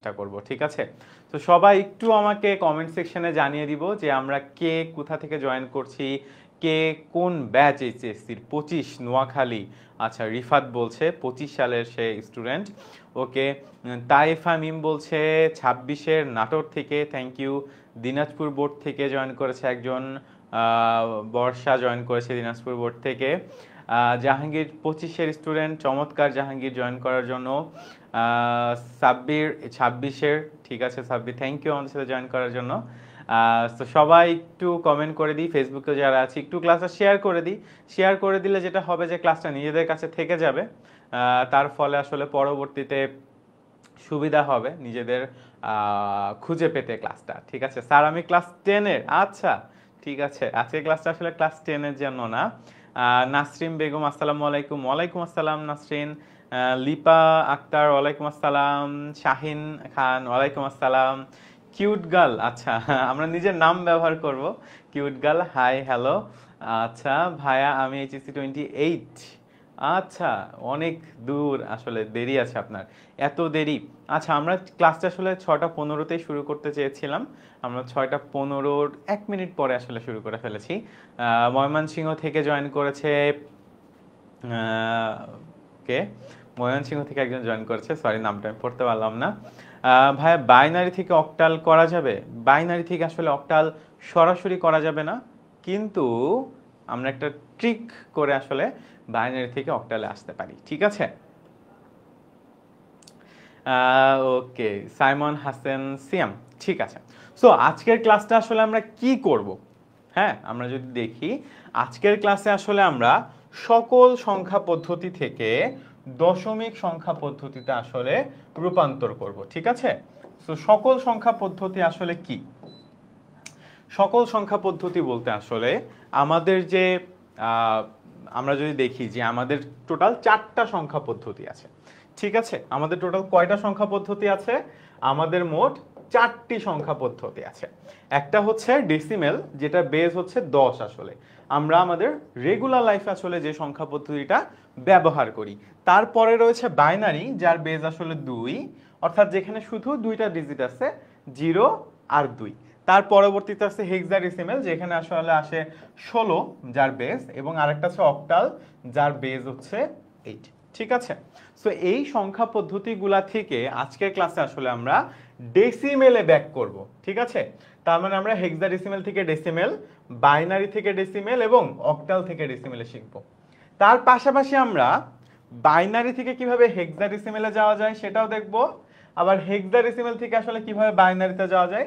চেষ্টা করব ঠিক আছে তো সবাই একটু আমাকে কমেন্ট সেকশনে জানিয়ে দিব যে আমরা কে কোথা থেকে জয়েন করছি কে কোন ব্যাচ এইচএসসির পঁচিশ নোয়াখালী আচ্ছা রিফাত বলছে পঁচিশ সালের সে স্টুডেন্ট ওকে তাইফা মিম বলছে ছাব্বিশের নাটোর থেকে থ্যাংক ইউ দিনাজপুর বোর্ড থেকে জয়েন করেছে একজন বর্ষা জয়েন করেছে দিনাজপুর বোর্ড থেকে জাহাঙ্গীর পঁচিশের স্টুডেন্ট চমৎকার জাহাঙ্গীর জয়েন করার জন্য সাব্বির ছাব্বিশের ঠিক আছে সাব্বির থ্যাংক ইউ আমাদের সাথে জয়েন করার জন্য তো সবাই একটু কমেন্ট করে দিই ফেসবুকে যারা আছে একটু ক্লাসটা শেয়ার করে দিই শেয়ার করে দিলে যেটা হবে যে ক্লাসটা নিজেদের কাছে থেকে যাবে তার ফলে আসলে পরবর্তীতে সুবিধা হবে নিজেদের খুঁজে পেতে ক্লাসটা ঠিক আছে স্যার আমি ক্লাস টেনের আচ্ছা ঠিক আছে আজকে ক্লাসটা আসলে ক্লাস টেনের জন্য না নাসরিন বেগম আসসালামু আলাইকুম ওয়ালাইকুম আসসালাম নাসরিন লিপা আক্তার ওয়ালাইকুম আসসালাম শাহিন খান ওয়ালাইকুম আসসালাম কিউট গার্ল আচ্ছা আমরা নিজের নাম ব্যবহার করব কিউট গার্ল হাই হ্যালো আচ্ছা ভাইয়া আমি এইচএসসি টোয়েন্টি এইট আচ্ছা অনেক দূর আসলে দেরি আছে আপনার এত দেরি আচ্ছা আমরা ক্লাসটা আসলে ছটা পনেরোতেই শুরু করতে চেয়েছিলাম আমরা ছয়টা পনেরোর এক মিনিট পরে আসলে শুরু করে ফেলেছি ময়মনসিংহ থেকে জয়েন করেছে কে ময়মনসিংহ থেকে একজন জয়েন করেছে সরি নামটা আমি পড়তে পারলাম না ভাইয়া বাইনারি থেকে অকটাল করা যাবে বাইনারি থেকে আসলে অকটাল সরাসরি করা যাবে না কিন্তু আমরা একটা ট্রিক করে আসলে বাইনারি থেকে অকটালে আসতে পারি ঠিক আছে ওকে সাইমন হাসেন সিয়াম ঠিক আছে সো আজকের ক্লাসটা আসলে আমরা কি করব হ্যাঁ আমরা যদি দেখি আজকের ক্লাসে আসলে আমরা সকল সংখ্যা পদ্ধতি থেকে দশমিক সংখ্যা পদ্ধতিতে আসলে রূপান্তর করব ঠিক আছে তো সকল সংখ্যা পদ্ধতি আসলে কি সকল সংখ্যা পদ্ধতি বলতে আসলে আমাদের যে আমরা যদি দেখি যে আমাদের টোটাল চারটা সংখ্যা পদ্ধতি আছে ঠিক আছে আমাদের টোটাল কয়টা সংখ্যা পদ্ধতি আছে আমাদের মোট চারটি সংখ্যা পদ্ধতি আছে একটা হচ্ছে ডেসিমেল যেটা বেস হচ্ছে দশ আসলে আমরা আমাদের রেগুলার লাইফ আসলে যে সংখ্যা পদ্ধতিটা ব্যবহার করি তারপরে রয়েছে বাইনারি যার বেস আসলে দুই অর্থাৎ যেখানে শুধু দুইটা ডিজিট আছে জিরো আর দুই তার পরবর্তীতে আছে ডিসিমেল যেখানে আসলে আসে ষোলো যার বেস এবং আরেকটা আছে অক্টাল যার বেস হচ্ছে এইট ঠিক আছে সো এই সংখ্যা পদ্ধতিগুলা থেকে আজকের ক্লাসে আসলে আমরা ডেসিমেলে ব্যাক করব ঠিক আছে তার মানে আমরা হেক্সা ডেসিমেল থেকে ডেসিমেল বাইনারি থেকে ডেসিমেল এবং অক্টাল থেকে ডেসিমেলে শিখব তার পাশাপাশি আমরা বাইনারি থেকে কিভাবে হেক্সা ডেসিমেলে যাওয়া যায় সেটাও দেখব আবার হেক্সা ডেসিমেল থেকে আসলে কিভাবে বাইনারিতে যাওয়া যায়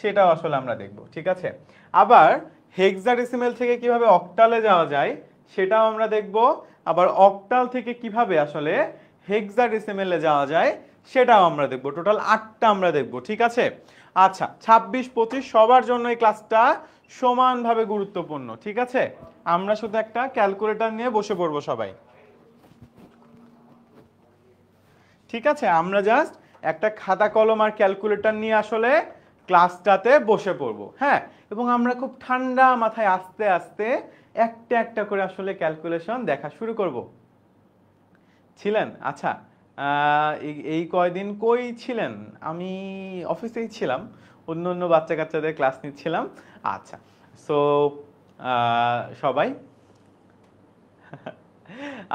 সেটাও আসলে আমরা দেখব ঠিক আছে আবার হেক্সা ডেসিমেল থেকে কিভাবে অক্টালে যাওয়া যায় সেটাও আমরা দেখব আবার অক্টাল থেকে কিভাবে আসলে হেক্সা ডেসিমেলে যাওয়া যায় সেটাও আমরা দেখব টোটাল আটটা আমরা দেখব ঠিক আছে আচ্ছা ২৬ পঁচিশ সবার জন্য এই ক্লাসটা সমানভাবে গুরুত্বপূর্ণ ঠিক আছে আমরা শুধু একটা ক্যালকুলেটর নিয়ে বসে পড়বো সবাই ঠিক আছে আমরা জাস্ট একটা খাতা কলম আর ক্যালকুলেটর নিয়ে আসলে ক্লাসটাতে বসে পড়ব হ্যাঁ এবং আমরা খুব ঠান্ডা মাথায় আস্তে আস্তে একটা একটা করে আসলে ক্যালকুলেশন দেখা শুরু করব ছিলেন আচ্ছা এই কয়দিন কই ছিলেন আমি অফিসেই ছিলাম অন্য অন্য বাচ্চা কাচ্চাদের ক্লাস নিচ্ছিলাম আচ্ছা সো সবাই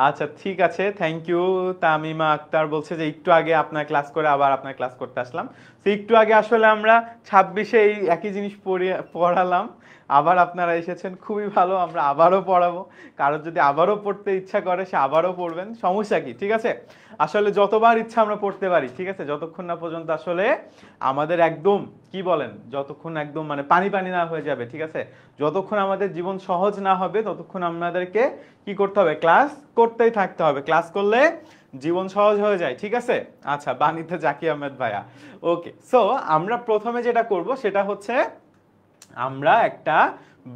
আচ্ছা ঠিক আছে থ্যাংক ইউ তামিমা আক্তার বলছে যে একটু আগে আপনার ক্লাস করে আবার আপনার ক্লাস করতে আসলাম তো একটু আগে আসলে আমরা ছাব্বিশে এই একই জিনিস পড়ালাম আবার আপনারা এসেছেন খুবই ভালো আমরা আবারও পড়াবো কারোর যদি আবারও পড়তে ইচ্ছা করে সে আবারও পড়বেন সমস্যা কি ঠিক আছে আসলে যতবার ইচ্ছা আমরা পড়তে পারি ঠিক আছে যতক্ষণ না পর্যন্ত আসলে আমাদের একদম কি বলেন যতক্ষণ একদম মানে পানি পানি না হয়ে যাবে ঠিক আছে যতক্ষণ আমাদের জীবন সহজ না হবে ততক্ষণ আপনাদেরকে কি করতে হবে ক্লাস করতেই থাকতে হবে ক্লাস করলে জীবন সহজ হয়ে যায় ঠিক আছে আচ্ছা বাণীতে জাকি আহমেদ ভাইয়া ওকে সো আমরা প্রথমে যেটা করব সেটা হচ্ছে আমরা একটা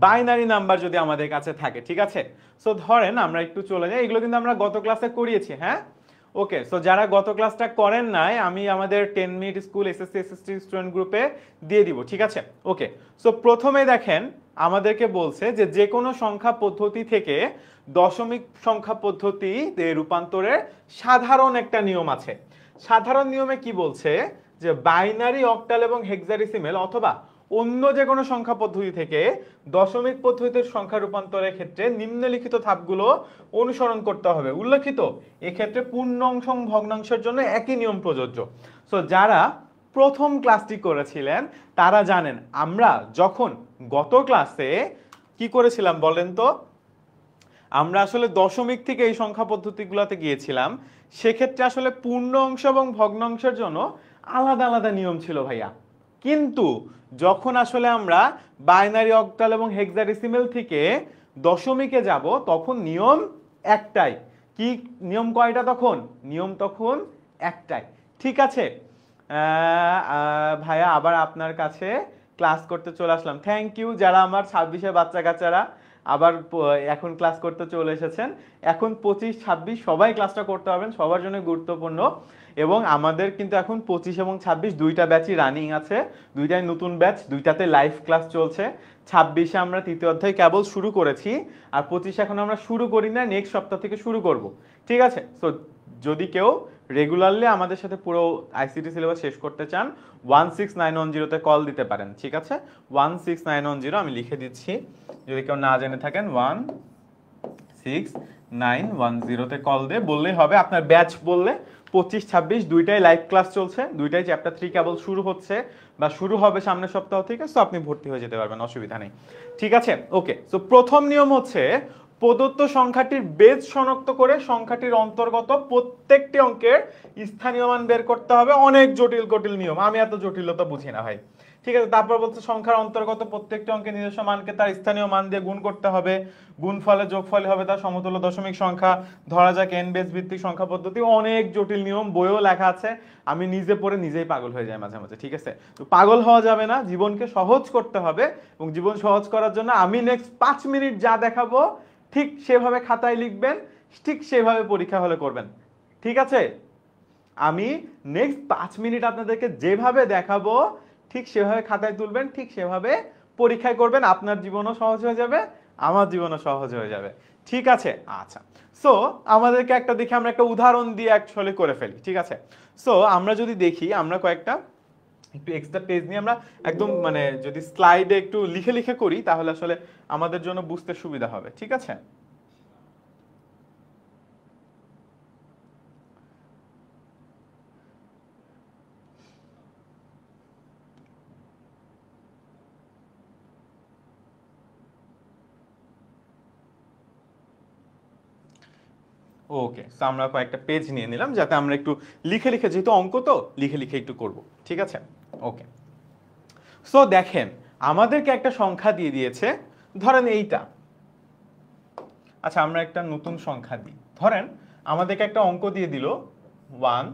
বাইনারি নাম্বার যদি আমাদের কাছে থাকে ঠিক আছে সো ধরেন আমরা একটু চলে যাই এগুলো কিন্তু আমরা গত ক্লাসে করিয়েছি হ্যাঁ ওকে সো যারা গত ক্লাসটা করেন নাই আমি আমাদের ten minute school SSC SST student গ্রুপে দিয়ে দিব ঠিক আছে ওকে সো প্রথমে দেখেন আমাদেরকে বলছে যে যে কোনো সংখ্যা পদ্ধতি থেকে দশমিক সংখ্যা পদ্ধতি রূপান্তরের সাধারণ একটা নিয়ম আছে সাধারণ নিয়মে কি বলছে যে বাইনারি অক্টাল এবং হেক্সারিসিমেল অথবা অন্য যে কোনো সংখ্যা পদ্ধতি থেকে দশমিক পদ্ধতির সংখ্যা রূপান্তরের ক্ষেত্রে নিম্নলিখিত ধাপগুলো অনুসরণ করতে হবে উল্লেখিত এক্ষেত্রে পূর্ণাংশ ভগ্নাংশের জন্য একই নিয়ম প্রযোজ্য সো যারা প্রথম ক্লাসটি করেছিলেন তারা জানেন আমরা যখন গত ক্লাসে কি করেছিলাম বলেন তো আমরা আসলে দশমিক থেকে এই সংখ্যা পদ্ধতিগুলোতে গিয়েছিলাম সেক্ষেত্রে আসলে পূর্ণ অংশ এবং ভগ্নাংশের জন্য আলাদা আলাদা নিয়ম ছিল ভাইয়া কিন্তু যখন আসলে আমরা বাইনারি অক্টাল এবং হেক্সারিসিমেল থেকে দশমিকে যাব তখন নিয়ম একটাই কি নিয়ম কয়টা তখন নিয়ম তখন একটাই ঠিক আছে ভাইয়া আবার আপনার কাছে ক্লাস করতে চলে আসলাম থ্যাংক ইউ যারা আমার ছাব্বিশের বাচ্চা কাচ্চারা আবার এখন ক্লাস করতে চলে এসেছেন এখন পঁচিশ ছাব্বিশ সবাই ক্লাসটা করতে পারবেন সবার জন্য গুরুত্বপূর্ণ এবং আমাদের কিন্তু এখন পঁচিশ এবং ছাব্বিশ দুইটা ব্যাচই রানিং আছে দুইটাই নতুন ব্যাচ দুইটাতে লাইভ ক্লাস চলছে ছাব্বিশে আমরা তৃতীয় অধ্যায় কেবল শুরু করেছি আর পঁচিশে এখন আমরা শুরু করি না নেক্সট সপ্তাহ থেকে শুরু করব ঠিক আছে সো যদি কেউ রেগুলারলি আমাদের সাথে পুরো আইসিটি সিলেবাস শেষ করতে চান ওয়ান সিক্স নাইন ওয়ান জিরোতে কল দিতে পারেন ঠিক আছে one six nine one zero আমি লিখে দিচ্ছি যদি কেউ না জেনে থাকেন ওয়ান সিক্স নাইন ওয়ান জিরোতে কল দিয়ে বললেই হবে আপনার ব্যাচ বললে পঁচিশ ছাব্বিশ দুইটাই লাইভ ক্লাস চলছে দুইটাই চ্যাপ্টার থ্রি কেবল শুরু হচ্ছে বা শুরু হবে সামনের সপ্তাহ থেকে সো আপনি ভর্তি হয়ে যেতে পারবেন অসুবিধা নেই ঠিক আছে ওকে সো প্রথম নিয়ম হচ্ছে প্রদত্ত সংখ্যাটির বেজ শনাক্ত করে সংখ্যাটির অন্তর্গত প্রত্যেকটি অঙ্কের স্থানীয় মান বের করতে হবে অনেক জটিল কটিল নিয়ম আমি এত জটিলতা বুঝি না ভাই ঠিক আছে তারপর বলছে সংখ্যার অন্তর্গত প্রত্যেকটি অঙ্কের নিজস্ব মানকে তার স্থানীয় মান দিয়ে গুণ করতে হবে গুণ ফলে যোগ ফলে হবে তার সমতুল্য দশমিক সংখ্যা ধরা যাক এন বেস ভিত্তিক সংখ্যা পদ্ধতি অনেক জটিল নিয়ম বইও লেখা আছে আমি নিজে পড়ে নিজেই পাগল হয়ে যায় মাঝে মাঝে ঠিক আছে তো পাগল হওয়া যাবে না জীবনকে সহজ করতে হবে এবং জীবন সহজ করার জন্য আমি নেক্সট পাঁচ মিনিট যা দেখাবো ঠিক সেভাবে খাতায় লিখবেন ঠিক সেভাবে পরীক্ষা হলে করবেন ঠিক আছে আমি নেক্সট পাঁচ মিনিট আপনাদেরকে যেভাবে দেখাবো ঠিক সেভাবে খাতায় তুলবেন ঠিক সেভাবে পরীক্ষায় করবেন আপনার জীবনও সহজ হয়ে যাবে আমার জীবনও সহজ হয়ে যাবে ঠিক আছে আচ্ছা সো আমাদেরকে একটা দেখে আমরা একটা উদাহরণ দিয়ে অ্যাকচুয়ালি করে ফেলি ঠিক আছে সো আমরা যদি দেখি আমরা কয়েকটা একটু এক্সট্রা পেজ নিয়ে আমরা একদম মানে যদি স্লাইডে একটু লিখে লিখে করি তাহলে আসলে আমাদের জন্য বুঝতে সুবিধা হবে ঠিক আছে ওকে তো আমরা কয়েকটা পেজ নিয়ে নিলাম যাতে আমরা একটু লিখে লিখে যেহেতু অঙ্ক তো লিখে লিখে একটু করব ঠিক আছে ওকে সো দেখেন আমাদেরকে একটা সংখ্যা দিয়ে দিয়েছে ধরেন এইটা আচ্ছা আমরা একটা নতুন সংখ্যা দিই ধরেন আমাদেরকে একটা অঙ্ক দিয়ে দিল one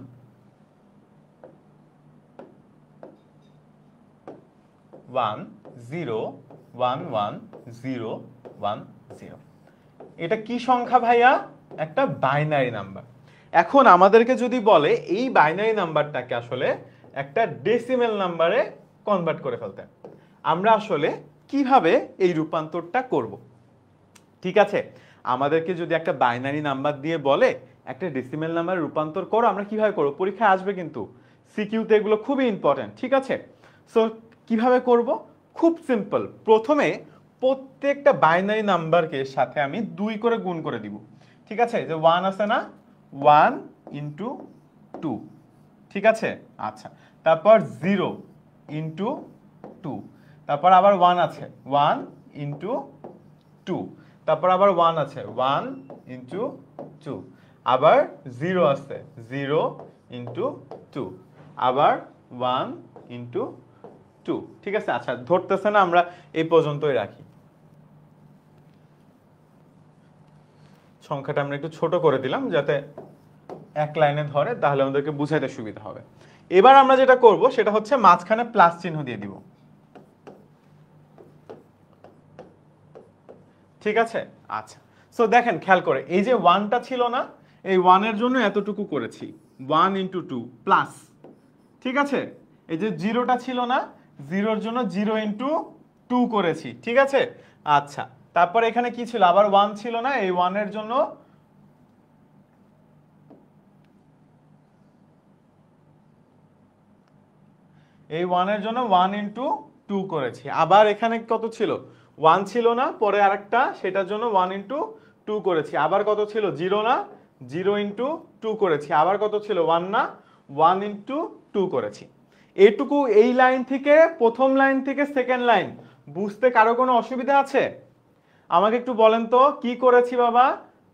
one zero one one zero one zero এটা কি সংখ্যা ভাইয়া একটা বাইনারি নাম্বার এখন আমাদেরকে যদি বলে এই বাইনারি নাম্বারটাকে আসলে একটা ডেসিমেল নাম্বারে কনভার্ট করে ফেলতে আমরা আসলে কিভাবে এই রূপান্তরটা করব ঠিক আছে আমাদেরকে যদি একটা বাইনারি নাম্বার দিয়ে বলে একটা ডেসিমেল নাম্বারে রূপান্তর করো আমরা কিভাবে করবো পরীক্ষায় আসবে কিন্তু সিকিউতে এগুলো খুবই ইম্পর্ট্যান্ট ঠিক আছে সো কিভাবে করব খুব সিম্পল প্রথমে প্রত্যেকটা বাইনারি নাম্বারকে সাথে আমি দুই করে গুণ করে দিব ঠিক আছে যে ওয়ান আছে না ওয়ান ইন্টু টু ঠিক আছে আচ্ছা তারপর জিরো ইন্টু টু তারপর আবার ওয়ান আছে ওয়ান ইন্টু টু তারপর আবার ওয়ান আছে ওয়ান ইন্টু টু আবার জিরো আছে জিরো ইন্টু টু আবার ওয়ান ইন্টু টু ঠিক আছে আচ্ছা ধরতেছে না আমরা এই পর্যন্তই রাখি সংখ্যাটা আমরা একটু ছোট করে দিলাম যাতে এক লাইনে ধরে তাহলে আমাদেরকে বুঝাইতে সুবিধা হবে এবার আমরা যেটা করব সেটা হচ্ছে মাঝখানে প্লাস চিহ্ন দিয়ে দিব ঠিক আছে আচ্ছা সো দেখেন খেয়াল করে এই যে ওয়ানটা ছিল না এই ওয়ানের জন্য এতটুকু করেছি ওয়ান ইন্টু টু প্লাস ঠিক আছে এই যে জিরোটা ছিল না জিরোর জন্য জিরো ইন্টু টু করেছি ঠিক আছে আচ্ছা তারপর এখানে কি ছিল আবার ওয়ান ছিল না এই ওয়ানের জন্য এই ওয়ানের জন্য ওয়ান ইন্টু টু করেছি আবার এখানে কত ছিল ওয়ান ছিল না পরে একটা সেটার জন্য ওয়ান ইন্টু টু করেছি আবার কত ছিল জিরো না জিরো ইন্টু টু করেছি আবার কত ছিল ওয়ান না ওয়ান ইন্টু টু করেছি এটুকু এই লাইন থেকে প্রথম লাইন থেকে সেকেন্ড লাইন বুঝতে কারো কোনো অসুবিধা আছে আমাকে একটু বলেন তো কি করেছি বাবা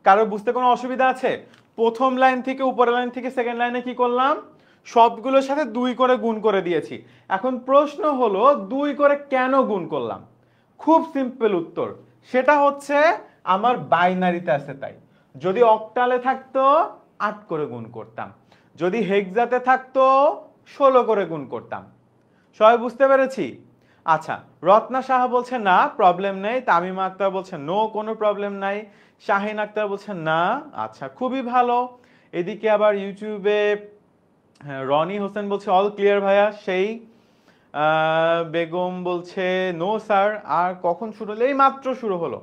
কারো বুঝতে কোনো অসুবিধা আছে প্রথম লাইন থেকে উপরের লাইন থেকে সেকেন্ড লাইনে কি করলাম সবগুলোর সাথে দুই করে গুণ করে দিয়েছি এখন প্রশ্ন হলো দুই করে কেন গুণ করলাম খুব সিম্পল উত্তর সেটা হচ্ছে আমার বাইনারিতে আছে তাই যদি অক্টালে থাকতো আট করে গুণ করতাম যদি হেক্সাতে থাকতো ষোলো করে গুণ করতাম সবাই বুঝতে পেরেছি আচ্ছা রত্না সাহা বলছে না প্রবলেম নেই তামিমা আক্তার বলছে নো কোনো প্রবলেম নাই শাহিন আক্তার বলছে না আচ্ছা খুবই ভালো এদিকে আবার ইউটিউবে হ্যাঁ, রনি হোসেন বলছে অল ক্লিয়ার ভাইয়া সেই বেগম বলছে নো স্যার আর কখন শুরু হলো এই মাত্র শুরু হলো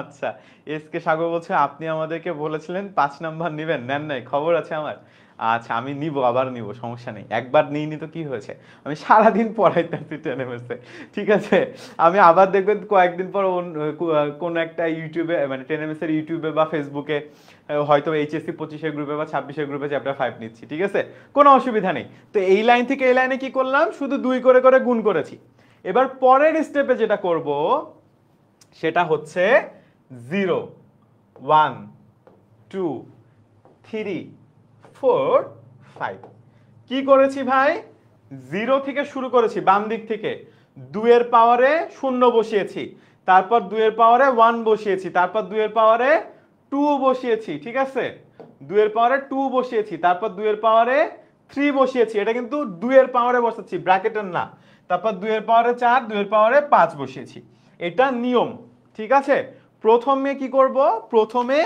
আচ্ছা এস কে সাগর বলছে আপনি আমাদেরকে বলেছিলেন পাঁচ নাম্বার নেবেন নেন নাই খবর আছে আমার আচ্ছা আমি নিব আবার নিব সমস্যা নেই একবার নিই নি তো কি হয়েছে আমি সারাদিন পড়াইতেছি টেনে মেসে ঠিক আছে আমি আবার দেখবেন কয়েকদিন পর কোন একটা ইউটিউবে মানে টেনে মেসের ইউটিউবে বা ফেসবুকে হয়তো এইচএসসি পঁচিশের গ্রুপে বা ছাব্বিশের গ্রুপে চ্যাপ্টার ফাইভ নিচ্ছি ঠিক আছে কোনো অসুবিধা নেই তো এই লাইন থেকে এই লাইনে কি করলাম শুধু দুই করে করে গুণ করেছি এবার পরের স্টেপে যেটা করব সেটা হচ্ছে zero one two three four five কি করেছি ভাই জিরো থেকে শুরু করেছি বাম দিক থেকে দুয়ের পাওয়ারে শূন্য বসিয়েছি তারপর দুয়ের পাওয়ারে ওয়ান বসিয়েছি তারপর দুয়ের পাওয়ারে টু বসিয়েছি ঠিক আছে দুয়ের পাওয়ারে টু বসিয়েছি তারপর দুয়ের পাওয়ারে থ্রি বসিয়েছি এটা কিন্তু দুয়ের পাওয়ারে বসাচ্ছি ব্র্যাকেটের না তারপর দুয়ের পাওয়ারে চার দুয়ের পাওয়ারে পাঁচ বসিয়েছি এটা নিয়ম ঠিক আছে প্রথমে কি করব প্রথমে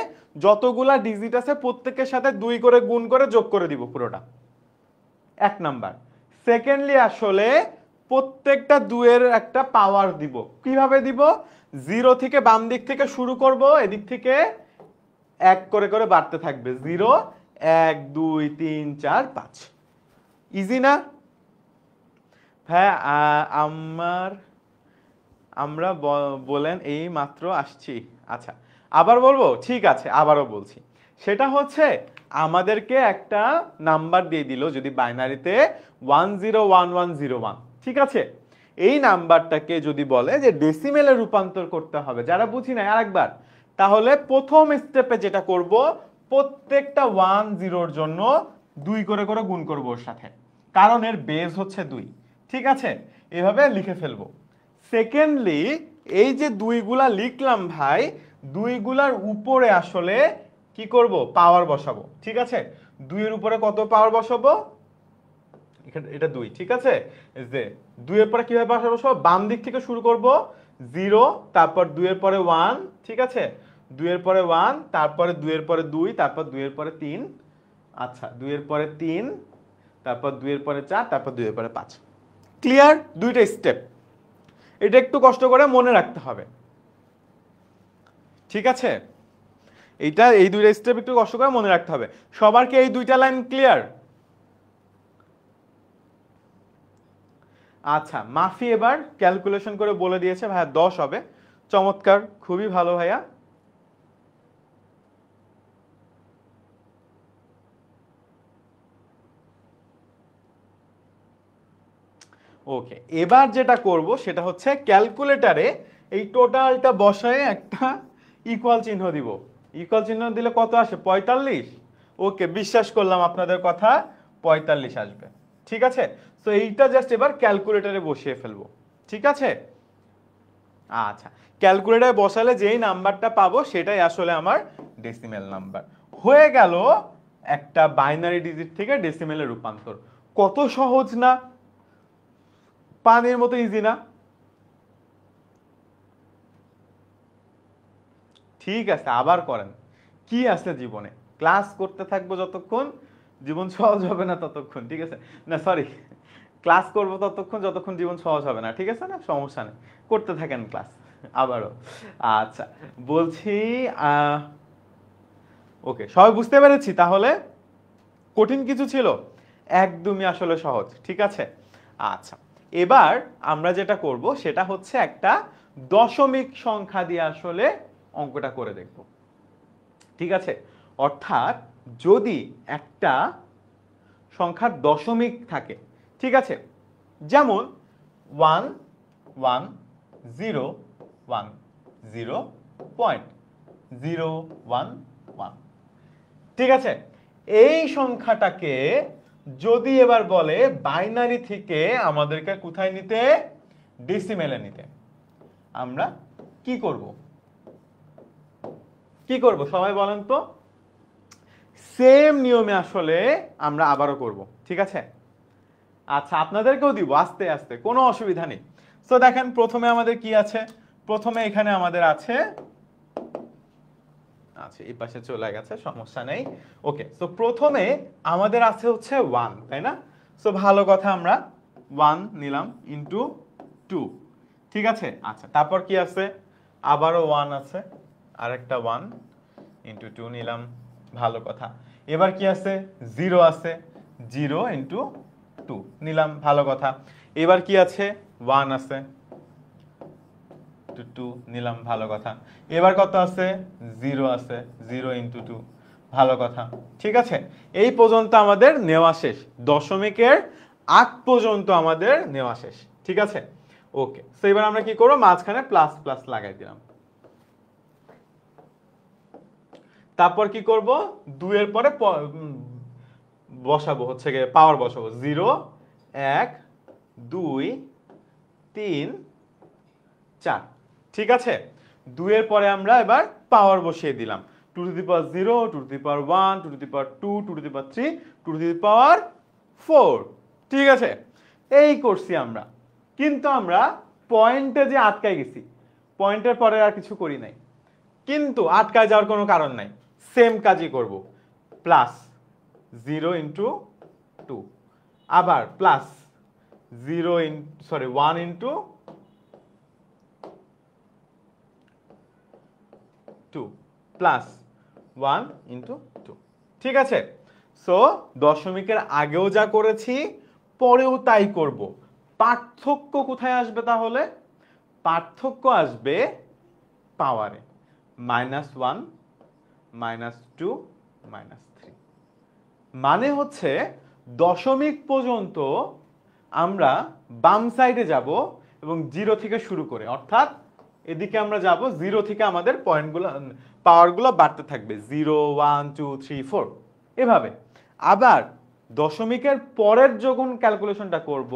যতগুলা ডিজিট আছে প্রত্যেকের সাথে দুই করে গুণ করে যোগ করে দিব পুরোটা এক নাম্বার সেকেন্ডলি আসলে প্রত্যেকটা দুয়ের একটা পাওয়ার দিব কিভাবে দিব জিরো থেকে বাম দিক থেকে শুরু করব এদিক থেকে এক করে করে বাড়তে থাকবে জিরো এক দুই তিন চার পাঁচ ইজি না হ্যাঁ আমার আমরা বলেন এই মাত্র আসছি আচ্ছা আবার বলবো ঠিক আছে আবারও বলছি সেটা হচ্ছে আমাদেরকে একটা নাম্বার দিয়ে দিল যদি বাইনারিতে one zero one one zero one ঠিক আছে এই নাম্বারটাকে যদি বলে যে ডেসিমেলে রূপান্তর করতে হবে যারা বুঝি না আরেকবার তাহলে প্রথম স্টেপে যেটা করব প্রত্যেকটা ওয়ান জিরোর জন্য দুই করে করে গুণ করবো ওর সাথে কারণ এর বেজ হচ্ছে দুই ঠিক আছে এভাবে লিখে ফেলবো সেকেন্ডলি এই যে দুইগুলা লিখলাম ভাই দুইগুলার উপরে আসলে কি করব পাওয়ার বসাবো ঠিক আছে দুইয়ের উপরে কত পাওয়ার বসাবো এটা দুই ঠিক আছে যে দুইয়ের পরে কীভাবে পাওয়ার বসাবো বাম দিক থেকে শুরু করব জিরো তারপর দুইয়ের পরে ওয়ান ঠিক আছে দুইয়ের পরে ওয়ান তারপরে দুইয়ের পরে দুই তারপর দুইয়ের পরে তিন আচ্ছা দুইয়ের পরে তিন তারপর দুইয়ের পরে চার তারপর দুইয়ের পরে পাঁচ ক্লিয়ার দুইটা স্টেপ এটা একটু কষ্ট করে মনে রাখতে হবে ঠিক আছে এইটা এই দুইটা স্টেপ একটু কষ্ট করে মনে রাখতে হবে সবার কি এই দুইটা লাইন ক্লিয়ার আচ্ছা মাফি এবার ক্যালকুলেশন করে বলে দিয়েছে ভাইয়া দশ হবে চমৎকার খুবই ভালো ভাইয়া ওকে এবার যেটা করব সেটা হচ্ছে ক্যালকুলেটারে এই টোটালটা বসায় একটা ইকুয়াল চিহ্ন দিব ইকুয়াল চিহ্ন দিলে কত আসে পঁয়তাল্লিশ ওকে বিশ্বাস করলাম আপনাদের কথা পঁয়তাল্লিশ আসবে ঠিক আছে তো এইটা জাস্ট এবার ক্যালকুলেটারে বসিয়ে ফেলবো ঠিক আছে আচ্ছা ক্যালকুলেটারে বসালে যেই নাম্বারটা পাবো সেটাই আসলে আমার ডেসিমেল নাম্বার হয়ে গেল একটা বাইনারি ডিজিট থেকে ডেসিমেলে রূপান্তর কত সহজ না পানির মতো ইজি না ঠিক আছে আবার করেন কি আছে জীবনে ক্লাস করতে থাকবো যতক্ষণ জীবন সহজ হবে না ততক্ষণ ঠিক আছে না সরি ক্লাস করবো ততক্ষণ যতক্ষণ জীবন সহজ হবে না ঠিক আছে না সমস্যা নেই করতে থাকেন ক্লাস আবারও আচ্ছা বলছি ওকে সবাই বুঝতে পেরেছি তাহলে কঠিন কিছু ছিল একদমই আসলে সহজ ঠিক আছে আচ্ছা এবার আমরা যেটা করব সেটা হচ্ছে একটা দশমিক সংখ্যা দিয়ে আসলে অঙ্কটা করে দেখব ঠিক আছে অর্থাৎ যদি একটা সংখ্যার দশমিক থাকে ঠিক আছে যেমন one one zero one zero point zero one one ঠিক আছে এই সংখ্যাটাকে যদি এবার বলে বাইনারি থেকে আমাদেরকে কোথায় নিতে ডিসিমেলে নিতে আমরা কি করবো কি করব সবাই বলেন তো সেম নিয়মে আসলে আমরা আবারও করব ঠিক আছে আচ্ছা আপনাদেরকেও দিব আস্তে আস্তে কোনো অসুবিধা নেই তো দেখেন প্রথমে আমাদের কি আছে প্রথমে এখানে আমাদের আছে আচ্ছা এই পাশে চলে গেছে সমস্যা নেই ওকে তো প্রথমে আমাদের আছে হচ্ছে ওয়ান তাই না তো ভালো কথা আমরা ওয়ান নিলাম ইন্টু টু ঠিক আছে আচ্ছা তারপর কি আছে আবারও ওয়ান আছে আরেকটা ওয়ান ইন্টু টু নিলাম ভালো কথা এবার কি আছে জিরো আছে জিরো ইন্টু টু নিলাম ভালো কথা এবার কি আছে ওয়ান আছে টু টু নিলাম ভালো কথা এবার কত আছে জিরো আছে জিরো ইন্টু টু ভালো কথা ঠিক আছে এই পর্যন্ত আমাদের নেওয়া শেষ দশমিকের আগ পর্যন্ত আমাদের নেওয়া শেষ ঠিক আছে ওকে তো এবার আমরা কি করবো মাঝখানে প্লাস প্লাস লাগাই দিলাম তারপর কি করব দুইয়ের পরে বসাবো হচ্ছে গিয়ে পাওয়ার বসাবো জিরো এক দুই তিন চার ঠিক আছে দুইয়ের পরে আমরা এবার পাওয়ার বসিয়ে দিলাম two to the power zero two to the power one two to the power two two to the power three two to the power four ঠিক আছে এই করছি আমরা কিন্তু আমরা পয়েন্টে যে আটকায় গেছি পয়েন্টের পরে আর কিছু করি নাই কিন্তু আটকায় যাওয়ার কোনো কারণ নাই সেম কাজই করব প্লাস জিরো ইন্টু টু আবার plus zero in sorry one into two plus one into two ঠিক আছে সো দশমিকের আগেও যা করেছি পরেও তাই করব পার্থক্য কোথায় আসবে তাহলে পার্থক্য আসবে পাওয়ারে minus one minus two minus three মানে হচ্ছে দশমিক পর্যন্ত আমরা বাম সাইডে যাব এবং জিরো থেকে শুরু করে অর্থাৎ এদিকে আমরা যাব জিরো থেকে আমাদের পয়েন্টগুলো পাওয়ারগুলো বাড়তে থাকবে zero one two three four এভাবে আবার দশমিকের পরের যখন ক্যালকুলেশনটা করব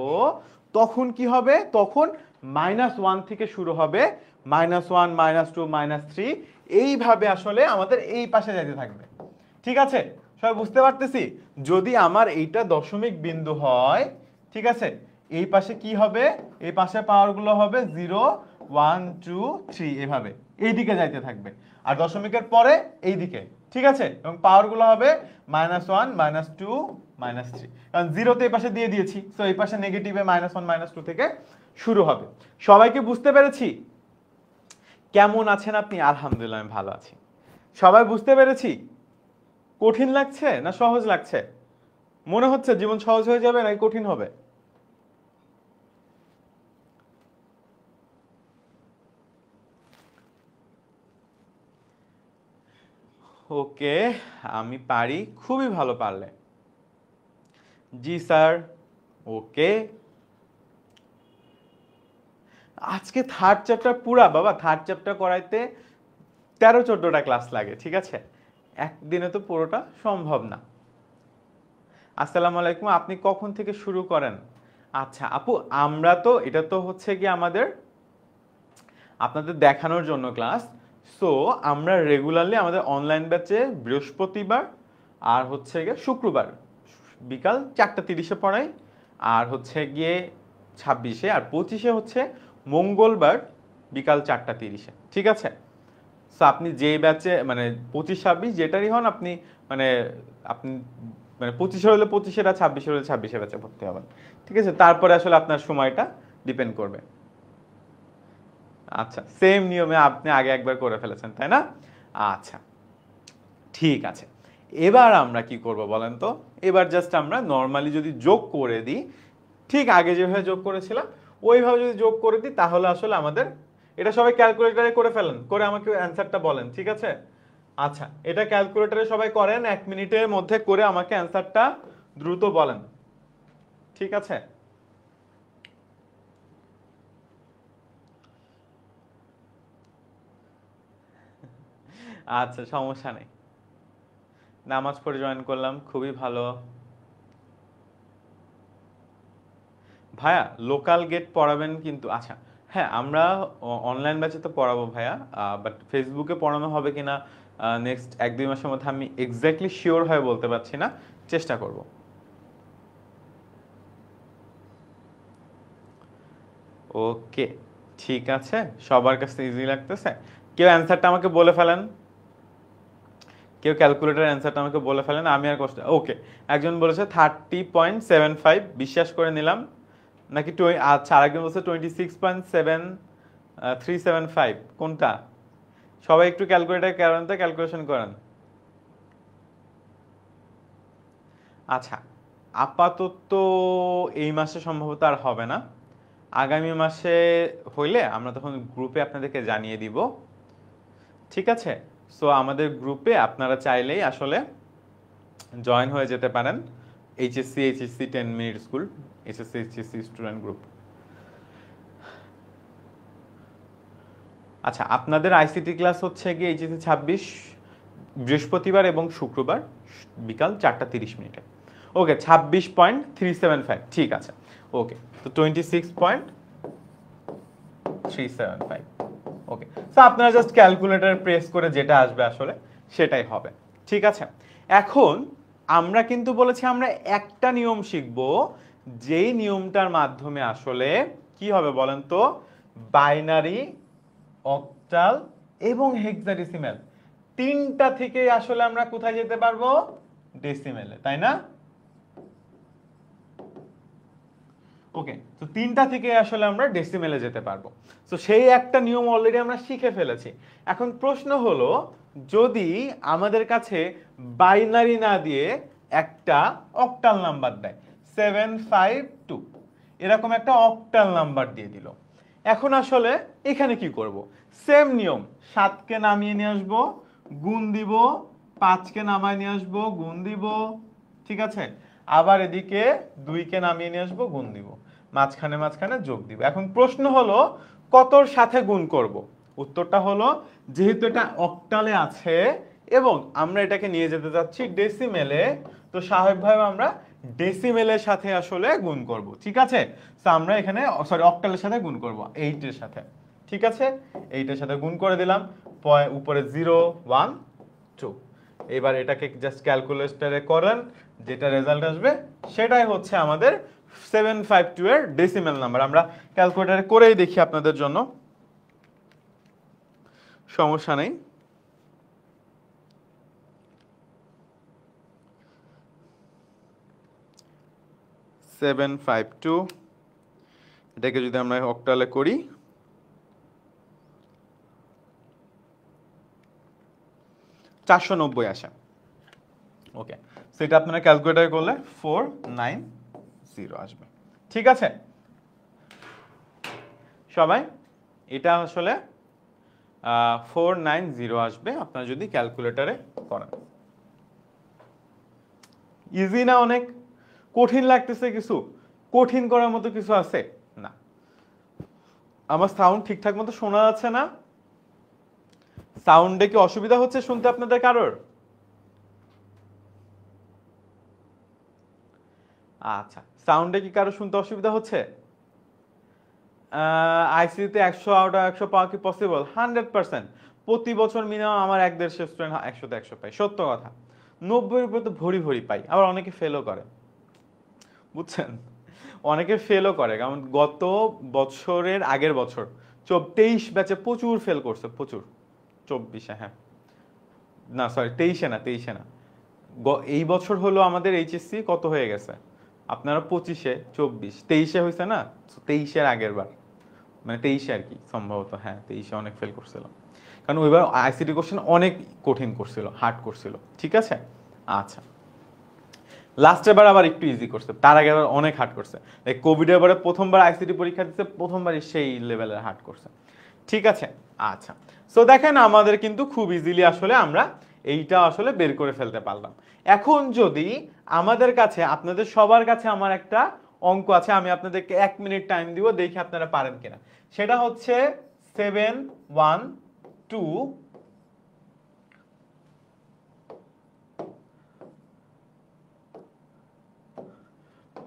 তখন কি হবে তখন মাইনাস ওয়ান থেকে শুরু হবে minus one minus two minus three এইভাবে আসলে আমাদের এই পাশে যাইতে থাকবে ঠিক আছে সবাই বুঝতে পারতেছি যদি আমার এইটা দশমিক বিন্দু হয় ঠিক আছে এই পাশে কি হবে এই পাশে পাওয়ারগুলো হবে জিরো ওয়ান টু থ্রি এভাবে এইদিকে যাইতে থাকবে আর দশমিকের পরে এইদিকে ঠিক আছে এবং পাওয়ারগুলো হবে minus one minus two minus three কারণ জিরোতে এই পাশে দিয়ে দিয়েছি সো এই পাশে নেগেটিভে মাইনাস ওয়ান মাইনাস টু থেকে শুরু হবে সবাইকে বুঝতে পেরেছি কেমন আছেন আপনি আলহামদুলিল্লাহ আমি ভালো আছি সবাই বুঝতে পেরেছি কঠিন লাগছে না সহজ লাগছে মনে হচ্ছে জীবন সহজ হয়ে যাবে নাকি কঠিন হবে ওকে আমি পারি খুবই ভালো পারলে জি স্যার ওকে আজকে থার্ড চ্যাপ্টার পুরা বাবা থার্ড চ্যাপ্টার করাইতে তেরো চোদ্দোটা ক্লাস লাগে ঠিক আছে একদিনে তো পুরোটা সম্ভব না আসসালামু আলাইকুম আপনি কখন থেকে শুরু করেন আচ্ছা আপু আমরা তো এটা তো হচ্ছে কি আমাদের আপনাদের দেখানোর জন্য ক্লাস সো আমরা রেগুলারলি আমাদের অনলাইন ব্যাচে বৃহস্পতিবার আর হচ্ছে গিয়ে শুক্রবার বিকাল চারটা তিরিশে পড়াই আর হচ্ছে গিয়ে ছাব্বিশে আর পঁচিশে হচ্ছে মঙ্গলবার বিকাল চারটা তিরিশে ঠিক আছে সো আপনি যে ব্যাচে মানে পঁচিশ ছাব্বিশ যেটারই হন আপনি মানে আপনি মানে পঁচিশে হলে পঁচিশে আর ছাব্বিশে হলে ছাব্বিশে ব্যাচে ভর্তি হবেন ঠিক আছে তারপরে আসলে আপনার সময়টা ডিপেন্ড করবে আচ্ছা সেম নিয়মে আপনি আগে একবার করে ফেলেছেন তাই না আচ্ছা ঠিক আছে এবার আমরা কি করব বলেন তো এবার জাস্ট আমরা নর্মালি যদি যোগ করে দিই ঠিক আগে যেভাবে যোগ করেছিলাম ওইভাবে যদি যোগ করে দিই তাহলে আসলে আমাদের এটা সবাই ক্যালকুলেটারে করে ফেলেন করে আমাকে অ্যান্সারটা বলেন ঠিক আছে আচ্ছা এটা ক্যালকুলেটারে সবাই করেন এক মিনিটের মধ্যে করে আমাকে অ্যান্সারটা দ্রুত বলেন ঠিক আছে আচ্ছা সমস্যা নেই নামাজ পড়ে জয়েন করলাম খুবই ভালো ভাইয়া লোকাল গেট পড়াবেন কিন্তু আচ্ছা হ্যাঁ আমরা অনলাইন ব্যাচে তো পড়াবো ভাইয়া বাট ফেসবুকে পড়ানো হবে কিনা নেক্সট এক দুই মাসের মধ্যে আমি এক্স্যাক্টলি শিওর হয়ে বলতে পারছি না চেষ্টা করব ওকে ঠিক আছে সবার কাছে ইজি লাগতেছে কেউ অ্যান্সারটা আমাকে বলে ফেলেন কেউ ক্যালকুলেটার অ্যান্সারটা আমাকে বলে ফেলেন আমি আর কষ্ট ওকে একজন বলেছে থার্টি পয়েন্ট সেভেন ফাইভ বিশ্বাস করে নিলাম নাকি আচ্ছা আরেকজন বলছে twenty six point seven three seven five কোনটা সবাই একটু ক্যালকুলেটার কারণে ক্যালকুলেশন করেন আচ্ছা আপাতত এই মাসে সম্ভবত আর হবে না আগামী মাসে হইলে আমরা তখন গ্রুপে আপনাদেরকে জানিয়ে দিব ঠিক আছে সো আমাদের গ্রুপে আপনারা চাইলেই আসলে জয়েন হয়ে যেতে পারেন HSC HSC ten minute school HSC HSC student group আচ্ছা আপনাদের আইসিটি ক্লাস হচ্ছে গিয়ে এইচএসসি ছাব্বিশ বৃহস্পতিবার এবং শুক্রবার বিকাল চারটা তিরিশ মিনিটে ওকে ছাব্বিশ পয়েন্ট থ্রি সেভেন ফাইভ ঠিক আছে ওকে তো twenty six point three seven five okay তো আপনারা জাস্ট ক্যালকুলেটার প্রেস করে যেটা আসবে আসলে সেটাই হবে ঠিক আছে এখন আমরা কিন্তু বলেছি আমরা একটা নিয়ম শিখব যেই নিয়মটার মাধ্যমে আসলে কি হবে বলেন তো বাইনারি অক্টাল এবং হেক্সাডেসিমেল তিনটা থেকে আসলে আমরা কোথায় যেতে পারবো ডেসিমেলে তাই না ওকে তো তিনটা থেকে আসলে আমরা ডেসিমেলে যেতে পারবো তো সেই একটা নিয়ম অলরেডি আমরা শিখে ফেলেছি এখন প্রশ্ন হলো যদি আমাদের কাছে বাইনারি না দিয়ে একটা অক্টাল নাম্বার দেয় সেভেন ফাইভ টু এরকম একটা অক্টাল নাম্বার দিয়ে দিল এখন আসলে এখানে কি করব। সেম নিয়ম সাতকে নামিয়ে নিয়ে আসবো গুণ দিব পাঁচকে নামায় নিয়ে আসবো গুণ দিব ঠিক আছে আবার এদিকে দুইকে নামিয়ে নিয়ে আসবো গুণ দিব মাঝখানে মাঝখানে যোগ দিব এখন প্রশ্ন হলো কতর সাথে গুণ করবো উত্তরটা হলো যেহেতু এটা অক্টালে আছে এবং আমরা এটাকে নিয়ে যেতে যাচ্ছি ডেসিমেলে তো স্বাভাবিকভাবে আমরা ডেসিমেলের সাথে আসলে গুণ করব ঠিক আছে তো আমরা এখানে সরি অক্টালের সাথে গুণ করব এইটের সাথে ঠিক আছে এইটার সাথে গুণ করে দিলাম উপরে জিরো ওয়ান টু এবার এটাকে জাস্ট ক্যালকুলেটারে করেন যেটা রেজাল্ট আসবে সেটাই হচ্ছে আমাদের সেভেন ফাইভ টু এর ডেসিমেল নাম্বার আমরা ক্যালকুলেটারে করেই দেখি আপনাদের জন্য সমস্যা নেই সেভেন ফাইভ টু এটাকে যদি আমরা অক্টালে করি চারশো নব্বই আসে ওকে সেটা আপনারা ক্যালকুলেটার করলে ফোর নাইন জিরো আসবে ঠিক আছে সবাই এটা আসলে ফোর আসবে আপনারা যদি ক্যালকুলেটারে করেন ইজি না অনেক কঠিন লাগতেছে কিছু কঠিন করার মতো কিছু আছে না আমার সাউন্ড ঠিকঠাক মতো শোনা যাচ্ছে না সাউন্ডে কি অসুবিধা হচ্ছে শুনতে আপনাদের কারোর আচ্ছা সাউন্ডে কি কারো শুনতে অসুবিধা হচ্ছে আইসিতে একশো আউট একশো পাওয়া কি পসিবল হান্ড্রেড পার্সেন্ট প্রতি বছর মিনিমাম আমার এক দেড়শো স্টুডেন্ট একশোতে একশো পাই সত্য কথা নব্বইয়ের উপরে তো ভরি ভরি পাই আবার অনেকে ফেলও করে বুঝছেন অনেকে ফেলও করে কারণ গত বছরের আগের বছর তেইশ ব্যাচে প্রচুর ফেল করছে প্রচুর চব্বিশে হ্যাঁ না সরি তেইশে না তেইশে না এই বছর হলো আমাদের এইচএসসি কত হয়ে গেছে আপনারা পঁচিশে চব্বিশ তেইশে হয়েছে না তেইশের আগের বার মানে তেইশে আর কি সম্ভবত হ্যাঁ তেইশে অনেক ফেল করছিল কারণ ওইবার আইসিটি কোশ্চেন অনেক কঠিন করছিল হার্ড করছিল ঠিক আছে আচ্ছা লাস্টের বার আবার একটু ইজি করছে তার আগে আবার অনেক হার্ড করছে কোভিডের বারে প্রথমবার আইসিটি পরীক্ষা দিচ্ছে প্রথমবারই সেই লেভেলের হার্ড করছে ঠিক আছে আচ্ছা সো দেখেন আমাদের কিন্তু খুব ইজিলি আসলে আমরা এইটা আসলে বের করে ফেলতে পারলাম এখন যদি আমাদের কাছে আপনাদের সবার কাছে আমার একটা অঙ্ক আছে আমি আপনাদেরকে এক মিনিট টাইম দিব দেখি আপনারা পারেন কিনা সেটা হচ্ছে seven one two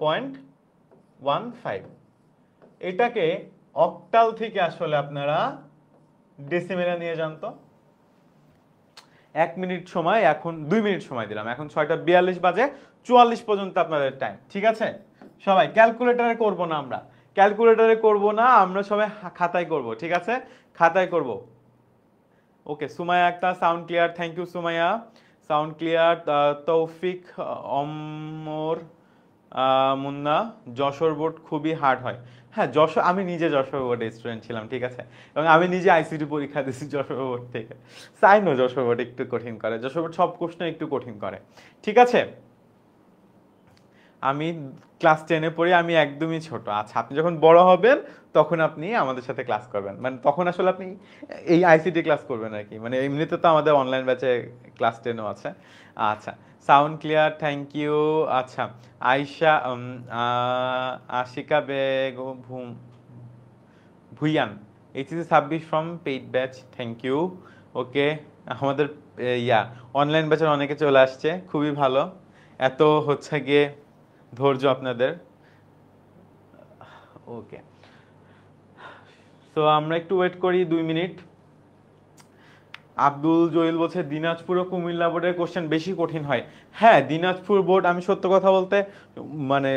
point one five এটাকে অক্টাল থেকে আসলে আপনারা ডেসিমেলে নিয়ে যান তো এক মিনিট সময় এখন দুই মিনিট সময় দিলাম এখন ছয়টা বিয়াল্লিশ বাজে চুয়াল্লিশ পর্যন্ত আপনাদের টাইম ঠিক আছে সবাই ক্যালকুলেটারে করব না আমরা ক্যালকুলেটারে করব না আমরা সবাই খাতায় করব ঠিক আছে খাতায় করব ওকে সুমাইয়া একটা sound clear thank you Sumaiya sound clear Toufiq Amar Munna Jessore board খুবই হার্ড হয় হ্যাঁ যশোর আমি নিজে যশোর বোর্ডে স্টুডেন্ট ছিলাম ঠিক আছে এবং আমি নিজে আইসিটি পরীক্ষা দিয়েছি যশোর বোর্ড থেকে সাইনও যশোর বোর্ড একটু কঠিন করে যশোর বোর্ড সব প্রশ্ন একটু কঠিন করে ঠিক আছে আমি ক্লাস টেনে পড়ি আমি একদমই ছোট আচ্ছা আপনি যখন বড় হবেন তখন আপনি আমাদের সাথে ক্লাস করবেন মানে তখন আসলে আপনি এই আইসিটি ক্লাস করবেন আর কি মানে এমনিতে তো আমাদের অনলাইন ব্যাচে ক্লাস টেনও আছে আচ্ছা সাউন্ড ক্লিয়ার থ্যাংক ইউ আচ্ছা আয়শা আশিকা বেগম ভুইয়ান এইচএসি সাব্বিশ from paid batch thank you okay আমাদের ইয়া অনলাইন ব্যাচের অনেকে চলে আসছে খুবই ভালো এত হচ্ছে গিয়ে ধৈর্য আপনাদের ওকে সো আমরা একটু ওয়েট করি দুই মিনিট আব্দুল জহিল বলছে দিনাজপুর ও কুমিল্লা বোর্ডের কোশ্চেন বেশি কঠিন হয় হ্যাঁ দিনাজপুর বোর্ড আমি সত্য কথা বলতে মানে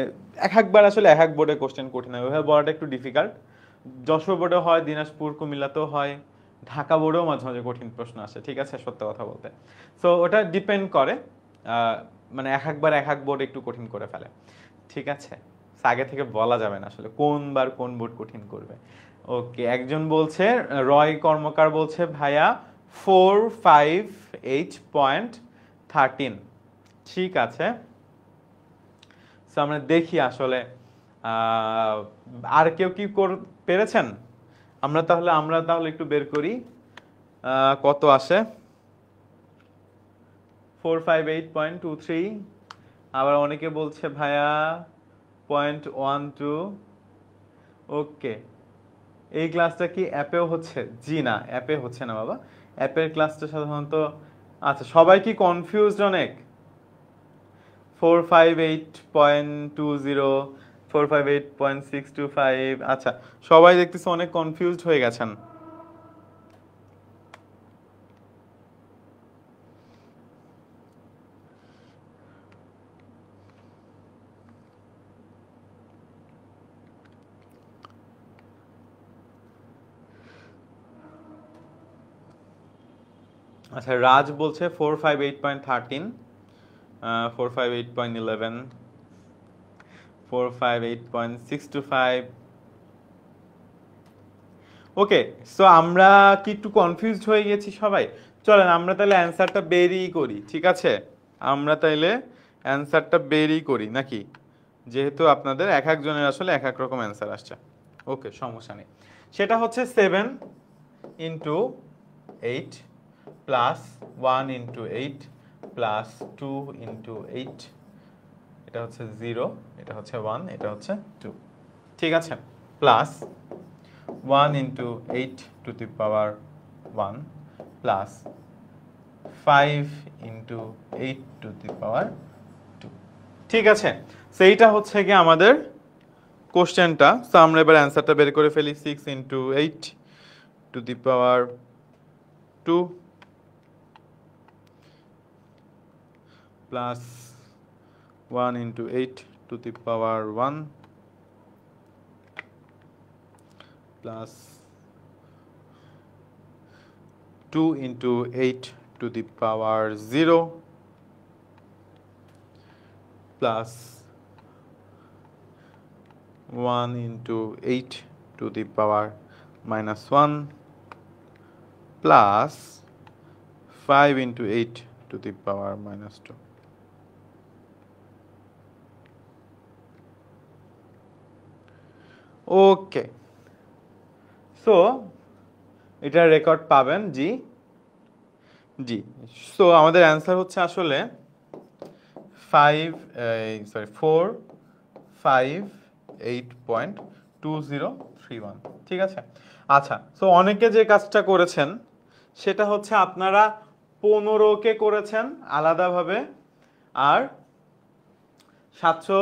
এক একবার আসলে এক এক বোর্ডের কোশ্চেন কঠিন হয় ওইভাবে বলাটা একটু ডিফিকাল্ট যশোর বোর্ডে হয় দিনাজপুর কুমিল্লাতেও হয় ঢাকা বোর্ডেও মাঝে মাঝে কঠিন প্রশ্ন আসে ঠিক আছে সত্য কথা বলতে সো ওটা ডিপেন্ড করে মানে এক একবার এক এক বোর্ড একটু কঠিন করে ফেলে ঠিক আছে আগে থেকে বলা যাবে না আসলে কোনবার কোন বোর্ড কঠিন করবে ওকে একজন বলছে রয় কর্মকার বলছে ভাইয়া four five eight point thirteen ঠিক আছে সো আমরা দেখি আসলে আর কেউ কি পেরেছেন আমরা তাহলে আমরা তাহলে একটু বের করি কত আসে four five eight point two three আবার অনেকে বলছে ভাইয়া পয়েন্ট ওয়ান টু ওকে এই ক্লাসটা কি অ্যাপেও হচ্ছে জি না অ্যাপে হচ্ছে না বাবা অ্যাপের ক্লাসটা সাধারণত আচ্ছা সবাই কি কনফিউজড অনেক four five eight point two zero four five eight point six two five আচ্ছা সবাই দেখতেছি অনেক কনফিউজড হয়ে গেছেন আচ্ছা রাজ বলছে four five eight point thirteen four five eight point eleven four five eight point six two five okay so আমরা কি একটু কনফিউজড হয়ে গেছি সবাই চলেন আমরা তাহলে অ্যান্সারটা বেরি করি ঠিক আছে আমরা তাইলে অ্যান্সারটা বেরি করি নাকি যেহেতু আপনাদের এক একজনের আসলে এক এক রকম অ্যান্সার আসছে ওকে সমস্যা নেই সেটা হচ্ছে seven into eight plus one into eight plus two into eight এটা হচ্ছে জিরো এটা হচ্ছে ওয়ান এটা হচ্ছে টু ঠিক আছে plus one into eight to the power one plus five into eight to the power two ঠিক আছে সেইটা হচ্ছে কি আমাদের কোশ্চেনটা সো আমরা এবার অ্যান্সারটা বের করে ফেলি six into eight to the power two plus 1 into 8 to the power 1 plus 2 into 8 to the power 0 plus 1 into 8 to the power minus 1 plus 5 into 8 to the power minus 2. Okay so এটার record পাবেন জি জি so আমাদের answer হচ্ছে আসলে five sorry four five eight point two zero three one ঠিক আছে আচ্ছা সো অনেকে যে কাজটা করেছেন সেটা হচ্ছে আপনারা পনেরোকে করেছেন আলাদাভাবে আর সাতশো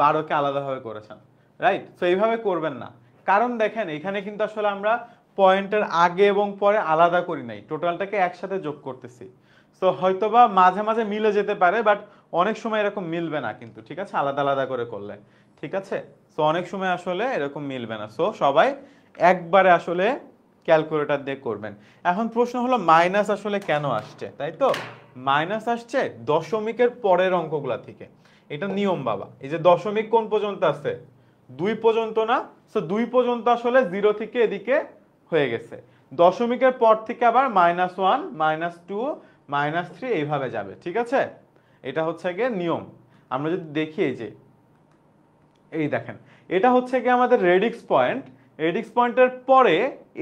বারোকে আলাদাভাবে করেছেন রাইট সো এইভাবে করবেন না কারণ দেখেন এখানে কিন্তু আসলে আমরা পয়েন্টের আগে এবং পরে আলাদা করি নাই টোটালটাকে একসাথে যোগ করতেছি হয়তো হয়তোবা মাঝে মাঝে মিলে যেতে পারে বাট অনেক সময় এরকম মিলবে না কিন্তু ঠিক আছে আলাদা আলাদা করে করলে ঠিক আছে সো অনেক সময় আসলে এরকম মিলবে না সো সবাই একবারে আসলে ক্যালকুলেটার দিয়ে করবেন এখন প্রশ্ন হলো মাইনাস আসলে কেন আসছে তাই তো মাইনাস আসছে দশমিকের পরের অঙ্কগুলা থেকে এটা নিয়ম বাবা এই যে দশমিক কোন পর্যন্ত আছে দুই পর্যন্ত না সো দুই পর্যন্ত আসলে জিরো থেকে এদিকে হয়ে গেছে দশমিকের পর থেকে আবার minus one minus two minus three এইভাবে যাবে ঠিক আছে এটা হচ্ছে গিয়ে নিয়ম আমরা যদি দেখি এই যে এই দেখেন এটা হচ্ছে গিয়ে আমাদের রেডিক্স পয়েন্ট রেডিক্স পয়েন্টের পরে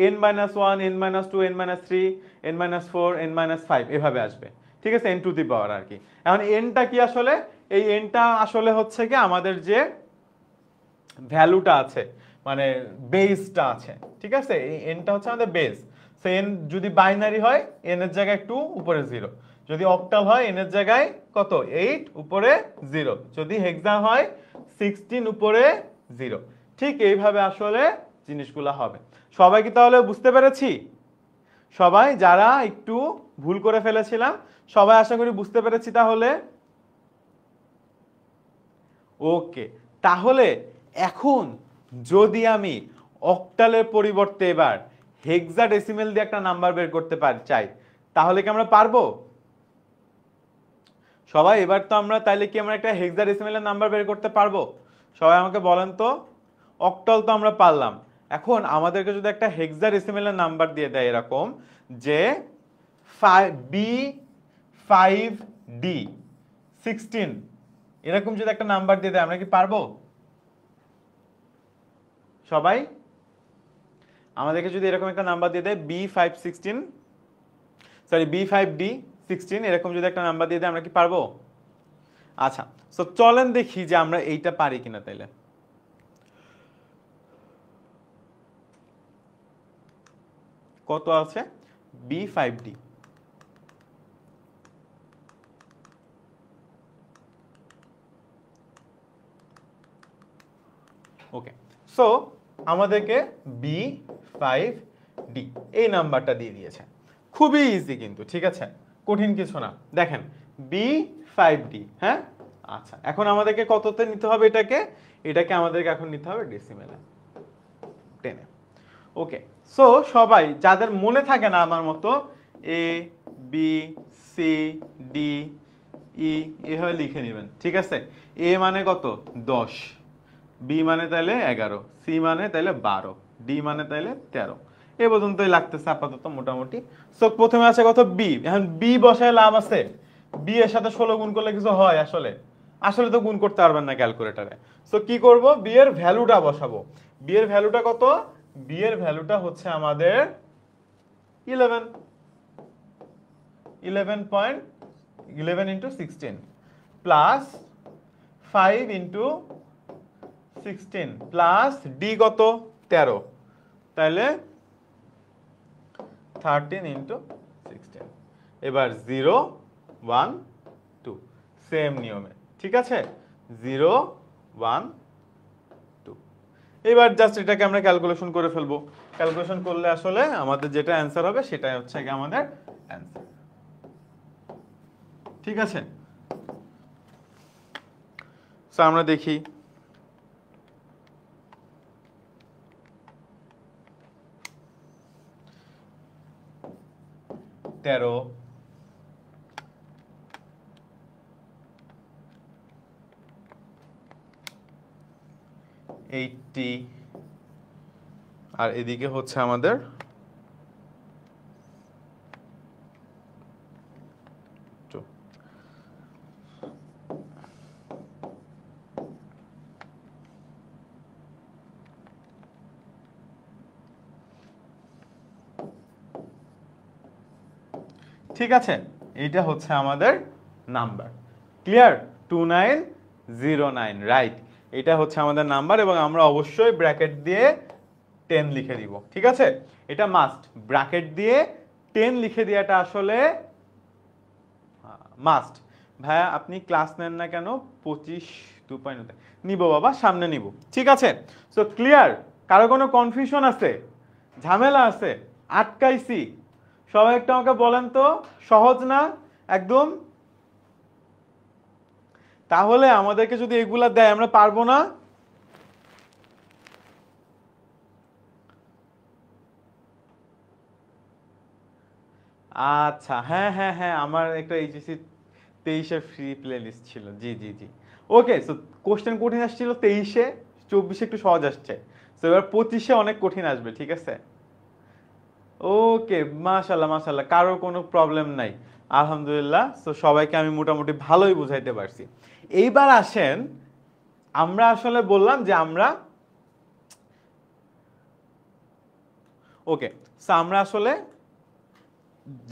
N minus one N minus two N minus three N minus four N minus five এভাবে আসবে ঠিক আছে এন টু দি পাওয়ার আর কি এখন এনটা কি আসলে এই এনটা আসলে হচ্ছে গিয়ে আমাদের যে ভ্যালুটা আছে মানে বেসটা আছে ঠিক আছে এই এনটা হচ্ছে আমাদের বেস সে এন যদি বাইনারি হয় এন এর জায়গায় টু উপরে জিরো যদি অক্টাল হয় এন এর জায়গায় কত এইট উপরে জিরো যদি হেক্সা হয় সিক্সটিন উপরে জিরো ঠিক এইভাবে আসলে জিনিসগুলো হবে সবাই কি তাহলে বুঝতে পেরেছি সবাই যারা একটু ভুল করে ফেলেছিলাম সবাই আশা করি বুঝতে পেরেছি তাহলে ওকে তাহলে এখন যদি আমি অক্টালের পরিবর্তে এবার হেক্সা ডেসিমেল দিয়ে একটা নাম্বার বের করতে পার চাই তাহলে কি আমরা পারবো সবাই এবার তো আমরা তাইলে কি আমরা একটা হেক্সা ডেসিমেলের নাম্বার বের করতে পারবো সবাই আমাকে বলেন তো অক্টল তো আমরা পারলাম এখন আমাদেরকে যদি একটা হেক্সা ডেসিমেলের নাম্বার দিয়ে দেয় এরকম যে বি ফাইভ ডি সিক্সটিন এরকম যদি একটা নাম্বার দিয়ে দেয় আমরা কি পারবো সবাই আমাদেরকে যদি এরকম একটা নাম্বার দিয়ে দেয় B five sixteen sorry B five D sixteen এরকম যদি একটা নাম্বার দিয়ে দেয় আমরা কি পারবো আচ্ছা সো চলেন দেখি যে আমরা এইটা পারি কিনা তাইলে কত আছে B five D okay so আমাদেরকে বি ফাইভ ডি এই নাম্বারটা দিয়ে দিয়েছে খুবই ইজি কিন্তু ঠিক আছে কঠিন কিছু না দেখেন বি ফাইভ ডি হ্যাঁ আচ্ছা এখন আমাদেরকে কততে নিতে হবে এটাকে এটাকে আমাদেরকে এখন নিতে হবে ডেসিমেলে টেনে ওকে সো সবাই যাদের মনে থাকে না আমার মতো A B C D E এভাবে লিখে নেবেন ঠিক আছে এ মানে কত দশ বি মানে তাইলে এগারো সি মানে তাইলে বারো ডি মানে তাইলে তেরো এ পর্যন্তই লাগতেছে আপাতত মোটামুটি সো প্রথমে আছে কত বি এখন বি বসায় লাভ আছে বি এর সাথে ষোলো গুণ করলে কিছু হয় আসলে আসলে তো গুণ করতে পারবেন না ক্যালকুলেটারে সো কি করব বি এর ভ্যালুটা বসাবো বি এর ভ্যালুটা কত বি এর ভ্যালুটা হচ্ছে আমাদের eleven eleven point eleven into sixteen plus five into sixteen plus D কত তেরো তাহলে থার্টিন ইন্টু সিক্সটিন এবার জিরো ওয়ান টু সেম নিয়মে ঠিক আছে জিরো ওয়ান টু এবার জাস্ট এটাকে আমরা ক্যালকুলেশন করে ফেলবো ক্যালকুলেশন করলে আসলে আমাদের যেটা অ্যান্সার হবে সেটাই হচ্ছে আমাদের অ্যান্সার ঠিক আছে সো আমরা দেখি তেরো এইটটি আর এদিকে হচ্ছে আমাদের ঠিক আছে এইটা হচ্ছে আমাদের number clear two nine zero nine right এটা হচ্ছে আমাদের নাম্বার এবং আমরা অবশ্যই ব্র্যাকেট দিয়ে টেন লিখে দিব ঠিক আছে এটা মাস্ট ব্র্যাকেট দিয়ে টেন লিখে দেওয়াটা আসলে মাস্ট ভাইয়া আপনি ক্লাস নেন না কেন পঁচিশ টু পয়েন্ট নিব বাবা সামনে নিব ঠিক আছে সো ক্লিয়ার কারো কোনো কনফিউশন আছে ঝামেলা আছে আটকাইছি সবাই একটু আমাকে বলেন তো সহজ না একদম তাহলে আমাদেরকে যদি এগুলা দেয় আমরা পারবো না আচ্ছা হ্যাঁ হ্যাঁ হ্যাঁ আমার একটা এইচএসি তেইশের ফ্রি প্লে লিস্ট ছিল জি জি জি ওকে সো কোশ্চেন কঠিন আসছিল তেইশে চব্বিশে একটু সহজ আসছে সো এবার পঁচিশে অনেক কঠিন আসবে ঠিক আছে ওকে মাশাল্লাহ মাশাল্লাহ কারো কোনো প্রবলেম নাই আলহামদুলিল্লাহ তো সবাইকে আমি মোটামুটি ভালোই বুঝাইতে পারছি এইবার আসেন আমরা আসলে বললাম যে আমরা ওকে আমরা আসলে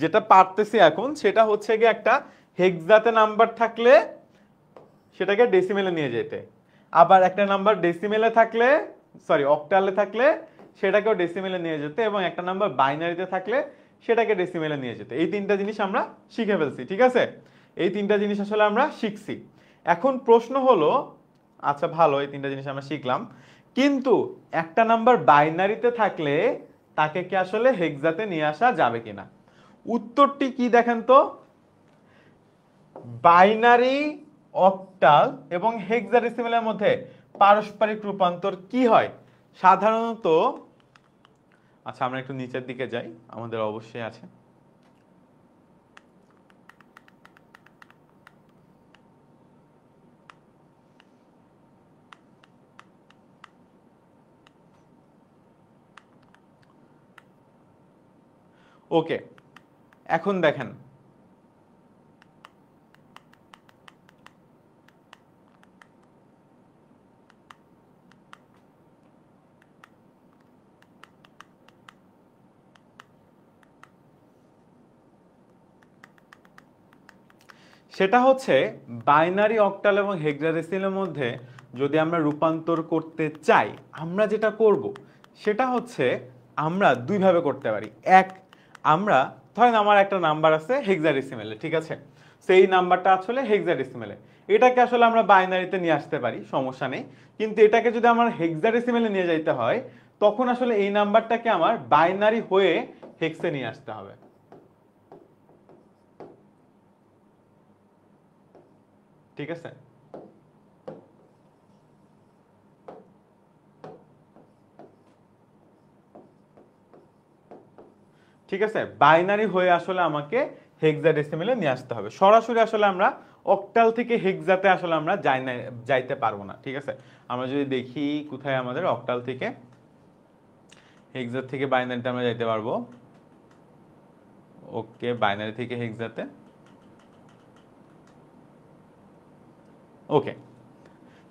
যেটা পারতেছি এখন সেটা হচ্ছে গিয়ে একটা হেক্সাতে নাম্বার থাকলে সেটাকে ডেসিমেলে নিয়ে যেতে আবার একটা নাম্বার ডেসিমেলে থাকলে সরি অক্টালে থাকলে সেটাকেও ডেসিমেলে নিয়ে যেতে এবং একটা নাম্বার বাইনারিতে থাকলে সেটাকে ডেসিমেলে নিয়ে যেতে এই তিনটা জিনিস আমরা শিখে ফেলছি ঠিক আছে এই তিনটা জিনিস আসলে আমরা শিখছি এখন প্রশ্ন হলো আচ্ছা ভালো এই তিনটা জিনিস আমরা শিখলাম কিন্তু একটা নাম্বার বাইনারিতে থাকলে তাকে কি আসলে হেক্সাতে নিয়ে আসা যাবে কিনা উত্তরটি কি দেখেন তো বাইনারি অক্টাল এবং ডেসিমেলের মধ্যে পারস্পরিক রূপান্তর কি হয় সাধারণত আচ্ছা আমরা একটু নিচের দিকে যাই আমাদের অবশ্যই আছে ওকে এখন দেখেন সেটা হচ্ছে বাইনারি অক্টাল এবং হেক্সাডেসিলের মধ্যে যদি আমরা রূপান্তর করতে চাই আমরা যেটা করব সেটা হচ্ছে আমরা দুইভাবে করতে পারি এক আমরা ধরেন আমার একটা নাম্বার আছে হেক্সাডেসিমেলে ঠিক আছে সেই নাম্বারটা আসলে হেক্সাডেসিমেলে এটাকে আসলে আমরা বাইনারিতে নিয়ে আসতে পারি সমস্যা নেই কিন্তু এটাকে যদি আমার হেক্সাডেসিমেলে নিয়ে যাইতে হয় তখন আসলে এই নাম্বারটাকে আমার বাইনারি হয়ে হেক্সে নিয়ে আসতে হবে ঠিক আছে ঠিক আছে বাইনারি হয়ে আসলে আমাকে হেক্সা ডেসিমেলে নিয়ে আসতে হবে সরাসরি আসলে আমরা অক্টাল থেকে হেক্সাতে আসলে আমরা যাই না যাইতে পারবো না ঠিক আছে আমরা যদি দেখি কোথায় আমাদের অক্টাল থেকে হেক্সা থেকে বাইনারিতে আমরা যাইতে পারবো ওকে বাইনারি থেকে হেক্সাতে ওকে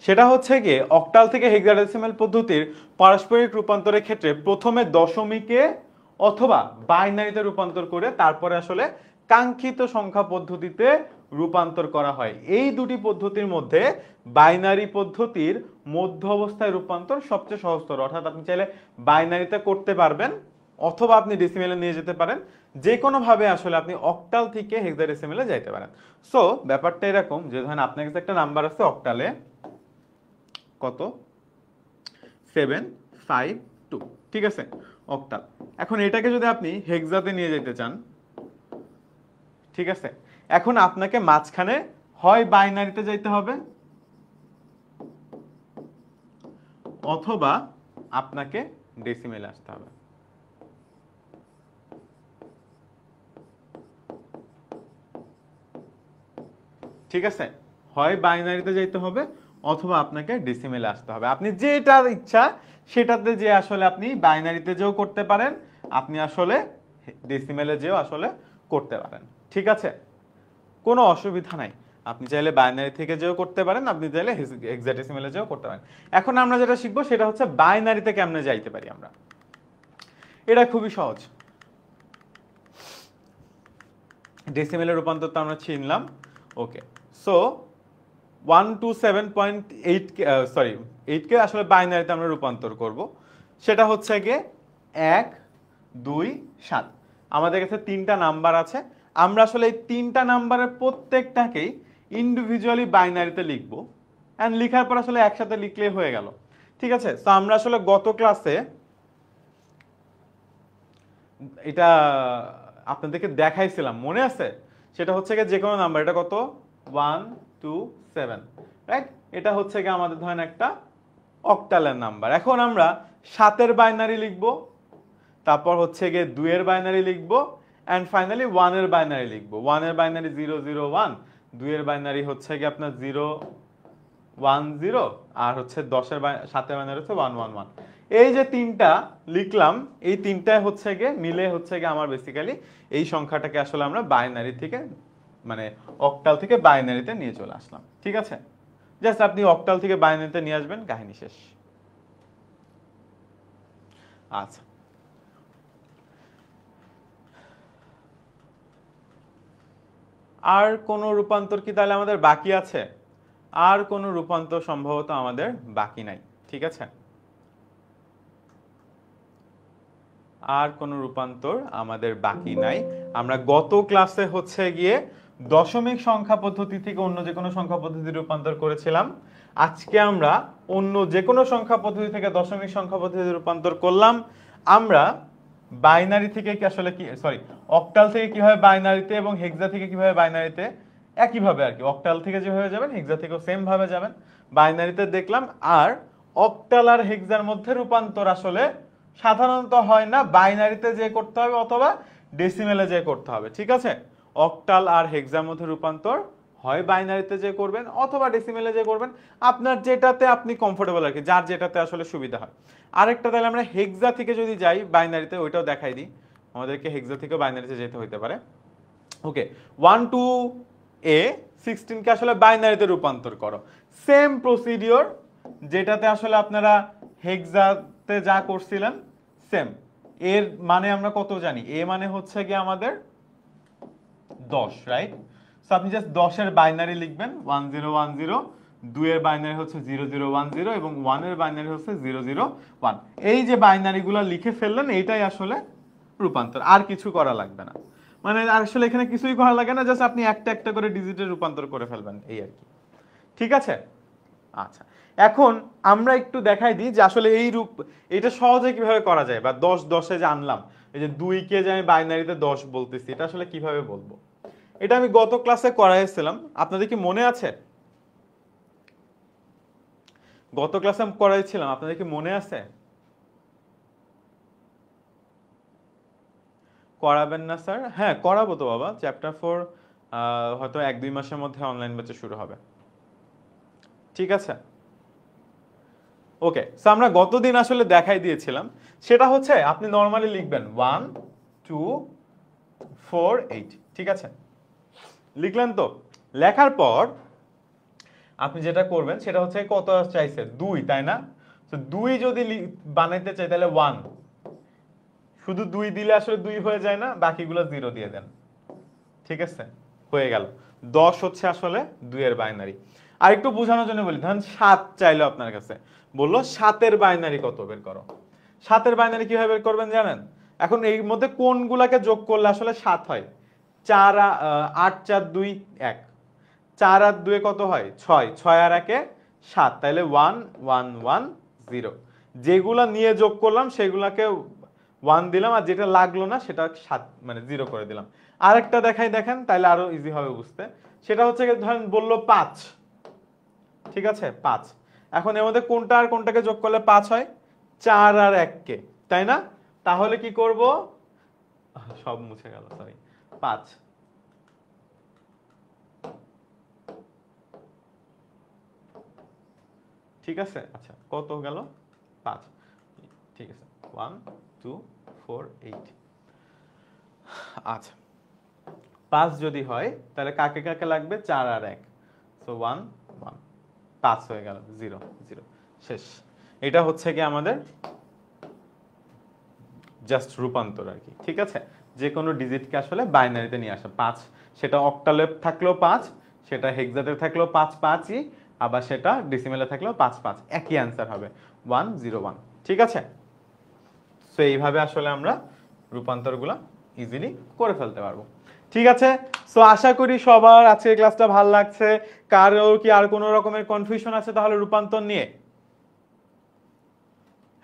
সেটা হচ্ছে গিয়ে অক্টাল থেকে হেক্সাডেসিমাল পদ্ধতির পারস্পরিক রূপান্তরের ক্ষেত্রে প্রথমে দশমিকে অথবা বাইনারিতে রূপান্তর করে তারপরে আসলে কাঙ্ক্ষিত সংখ্যা পদ্ধতিতে রূপান্তর করা হয় এই দুটি পদ্ধতির মধ্যে বাইনারি পদ্ধতির মধ্য অবস্থায় রূপান্তর সবচেয়ে সহজতর অর্থাৎ আপনি চাইলে বাইনারিতে করতে পারবেন অথবা আপনি ডেসিমেলে নিয়ে যেতে পারেন যে কোনোভাবে আসলে আপনি অকটাল থেকে হেক্সা ডেসিমেলে যাইতে পারেন সো ব্যাপারটা এরকম যে ধরেন আপনার কাছে একটা নাম্বার আছে অকটালে কত সেভেন ফাইভ টু ঠিক আছে অকটাল এখন এটাকে যদি আপনি হেক্সাতে নিয়ে যেতে চান ঠিক আছে এখন আপনাকে মাঝখানে হয় বাইনারিতে যাইতে হবে অথবা আপনাকে ডেসিমেলে আসতে হবে ঠিক আছে হয় বাইনারিতে যাইতে হবে অথবা আপনাকে ডিসিমেলে আসতে হবে আপনি যেটার ইচ্ছা সেটাতে যে আসলে আপনি বাইনারিতে যেও করতে পারেন আপনি আসলে ডিসিমেলে যেও আসলে করতে পারেন ঠিক আছে কোনো অসুবিধা নাই আপনি চাইলে বাইনারি থেকে যেও করতে পারেন আপনি চাইলে এক্সাটিসিমেলে যেও করতে পারেন এখন আমরা যেটা শিখবো সেটা হচ্ছে বাইনারিতে কেমনে যাইতে পারি আমরা এটা খুবই সহজ ডেসিমেলের রূপান্তর তো আমরা চিনলাম okay so one two seven point eight কে সরি এইটকে আসলে বাইনারিতে আমরা রূপান্তর করব সেটা হচ্ছে গিয়ে এক দুই সাত আমাদের কাছে তিনটা নাম্বার আছে আমরা আসলে এই তিনটা নাম্বারের প্রত্যেকটাকেই ইন্ডিভিজুয়ালি বাইনারিতে লিখব অ্যান্ড লিখার পর আসলে একসাথে লিখলে হয়ে গেল ঠিক আছে তো আমরা আসলে গত ক্লাসে এটা আপনাদেরকে দেখাইছিলাম মনে আছে সেটা হচ্ছে গিয়ে যে কোনো নাম্বার এটা কত ওয়ান টু সেভেন রাইট এটা হচ্ছে গিয়ে আমাদের ধরেন একটা অক্টালের নাম্বার এখন আমরা সাতের বাইনারি লিখব তারপর হচ্ছে গিয়ে দুইয়ের বাইনারি লিখব অ্যান্ড ফাইনালি ওয়ানের বাইনারি লিখব ওয়ানের বাইনারি জিরো জিরো ওয়ান দুইয়ের বাইনারি হচ্ছে গিয়ে আপনার জিরো ওয়ান জিরো আর হচ্ছে দশের সাতের বাইনারি হচ্ছে ওয়ান ওয়ান ওয়ান এই যে তিনটা লিখলাম এই তিনটায় হচ্ছে গিয়ে মিলে হচ্ছে গিয়ে আমার বেসিক্যালি এই সংখ্যাটাকে আসলে আমরা বাইনারি থেকে মানে অকটাল থেকে বাইনারিতে নিয়ে চলে আসলাম ঠিক আছে জাস্ট আপনি অকটাল থেকে বাইনারিতে নিয়ে আসবেন কাহিনী শেষ আচ্ছা আর কোনো রূপান্তর কি তাহলে আমাদের বাকি আছে আর কোনো রূপান্তর সম্ভবত আমাদের বাকি নাই ঠিক আছে আর কোনো রূপান্তর আমাদের বাকি নাই আমরা গত ক্লাসে হচ্ছে গিয়ে দশমিক সংখ্যা পদ্ধতি থেকে অন্য যে কোনো সংখ্যা পদ্ধতি রূপান্তর করেছিলাম আজকে আমরা অন্য যে কোনো সংখ্যা পদ্ধতি থেকে দশমিক সংখ্যা পদ্ধতি রূপান্তর করলাম আমরা বাইনারি থেকে কি আসলে কি সরি অকটাল থেকে কিভাবে বাইনারিতে এবং হেক্সা থেকে কিভাবে বাইনারিতে একইভাবে আর কি অকটাল থেকে যেভাবে যাবেন হেক্সা থেকেও সেমভাবে যাবেন বাইনারিতে দেখলাম আর অকটাল আর হেক্সার মধ্যে রূপান্তর আসলে সাধারণত হয় না বাইনারিতে যে করতে হবে অথবা ডেসিমেলে যে করতে হবে ঠিক আছে অক্টাল আর হেক্সার মধ্যে রূপান্তর হয় বাইনারিতে যে করবেন অথবা ডেসিমেলে যে করবেন আপনার যেটাতে আপনি কমফোর্টেবল আর কি যার যেটাতে আসলে সুবিধা হয় আরেকটা তাহলে আমরা হেক্সা থেকে যদি যাই বাইনারিতে ওইটাও দেখাই দিই আমাদেরকে হেক্সা থেকে বাইনারিতে যেতে হইতে পারে ওকে ওয়ান টু এ সিক্সটিনকে আসলে বাইনারিতে রূপান্তর করো সেম প্রসিডিওর যেটাতে আসলে আপনারা হেক্সাতে যা করছিলেন সেম এর মানে আমরা কত জানি এ মানে হচ্ছে গিয়ে আমাদের দশ রাইট সো আপনি জাস্ট দশের বাইনারি লিখবেন ওয়ান জিরো ওয়ান জিরো দুইয়ের বাইনারি হচ্ছে জিরো জিরো ওয়ান জিরো এবং ওয়ানের বাইনারি হচ্ছে জিরো জিরো ওয়ান এই যে বাইনারিগুলো লিখে ফেললেন এইটাই আসলে রূপান্তর আর কিছু করা লাগবে না মানে আসলে এখানে কিছুই করা লাগে না জাস্ট আপনি একটা একটা করে ডিজিটে রূপান্তর করে ফেলবেন এই আর কি ঠিক আছে আচ্ছা এখন আমরা একটু দেখাই দিই যে আসলে এই রূপ এটা সহজে কিভাবে করা যায় বা দশ দশে যে আনলাম এই যে দুই কে যে আমি বাইনারিতে দশ বলতেছি এটা আসলে কিভাবে বলবো এটা আমি গত ক্লাসে করাইছিলাম আপনাদের কি মনে আছে গত ক্লাসে আমি করাইছিলাম আপনাদের কি মনে আছে করাবেন না স্যার হ্যাঁ করাবো তো বাবা চ্যাপ্টার ফোর হয়তো এক দুই মাসের মধ্যে অনলাইন ব্যাচে শুরু হবে ঠিক আছে ওকে সো আমরা গতদিন আসলে দেখাই দিয়েছিলাম সেটা হচ্ছে আপনি নর্মালি লিখবেন ওয়ান টু ফোর এইট ঠিক আছে লিখলেন তো লেখার পর আপনি যেটা করবেন সেটা হচ্ছে কত চাইছে দুই তাই না তো দুই যদি বানাইতে চাই তাহলে ওয়ান শুধু দুই দিলে আসলে দুই হয়ে যায় না বাকিগুলো জিরো দিয়ে দেন ঠিক আছে হয়ে গেল দশ হচ্ছে আসলে দুইয়ের বাইনারি আর একটু বোঝানোর জন্য বলি ধরেন সাত চাইলো আপনার কাছে বললো সাতের বাইনারি কত বের করো সাতের বাইনারি কিভাবে বের করবেন জানেন এখন এই মধ্যে কোনগুলাকে যোগ করলে আসলে সাত হয় চার আট চার দুই এক চার আর দুয়ে কত হয় ছয় ছয় আর একে সাত তাহলে ওয়ান ওয়ান ওয়ান জিরো যেগুলো নিয়ে যোগ করলাম সেগুলাকে ওয়ান দিলাম আর যেটা লাগলো না সেটা সাত মানে জিরো করে দিলাম আরেকটা দেখাই দেখেন তাহলে আরো ইজি হবে বুঝতে সেটা হচ্ছে ধরেন বললো পাঁচ ঠিক আছে পাঁচ এখন এর মধ্যে কোনটা আর কোনটাকে যোগ করলে পাঁচ হয় চার আর এককে তাই না তাহলে কি করব সব মুছে গেল সরি পাঁচ ঠিক আছে আচ্ছা কত গেল পাঁচ ঠিক আছে ওয়ান টু ফোর এইট আচ্ছা পাঁচ যদি হয় তাহলে কাকে কাকে লাগবে চার আর এক সো ওয়ান পাঁচ হয়ে গেল জিরো জিরো শেষ এটা হচ্ছে কি আমাদের জাস্ট রূপান্তর আর কি ঠিক আছে যে কোনো ডিজিটকে আসলে বাইনারিতে নিয়ে আসা পাঁচ সেটা অক্টালে থাকলেও পাঁচ সেটা হেক্সাতে থাকলেও পাঁচ পাঁচই আবার সেটা ডিসিমেলে থাকলেও পাঁচ পাঁচ একই অ্যান্সার হবে ওয়ান জিরো ওয়ান ঠিক আছে সো এইভাবে আসলে আমরা রূপান্তরগুলো ইজিলি করে ফেলতে পারবো ঠিক আছে সো আশা করি সবার আজকের ক্লাসটা ভালো লাগছে কারো কি আর কোনো রকমের কনফিউশন আছে তাহলে রূপান্তর নিয়ে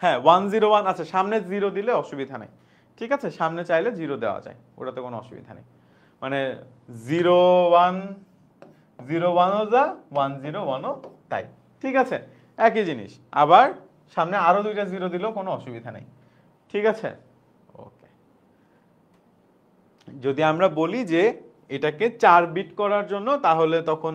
হ্যাঁ ওয়ান জিরো ওয়ান আছে সামনে জিরো দিলে অসুবিধা নেই ঠিক আছে সামনে চাইলে জিরো দেওয়া যায় ওটাতে কোনো অসুবিধা নেই মানে জিরো ওয়ান জিরো ওয়ানও যা ওয়ান জিরো ওয়ানও তাই ঠিক আছে একই জিনিস আবার সামনে আরও দুইটা জিরো দিলেও কোনো অসুবিধা নেই ঠিক আছে যদি আমরা বলি যে এটাকে চার বিট করার জন্য তাহলে তখন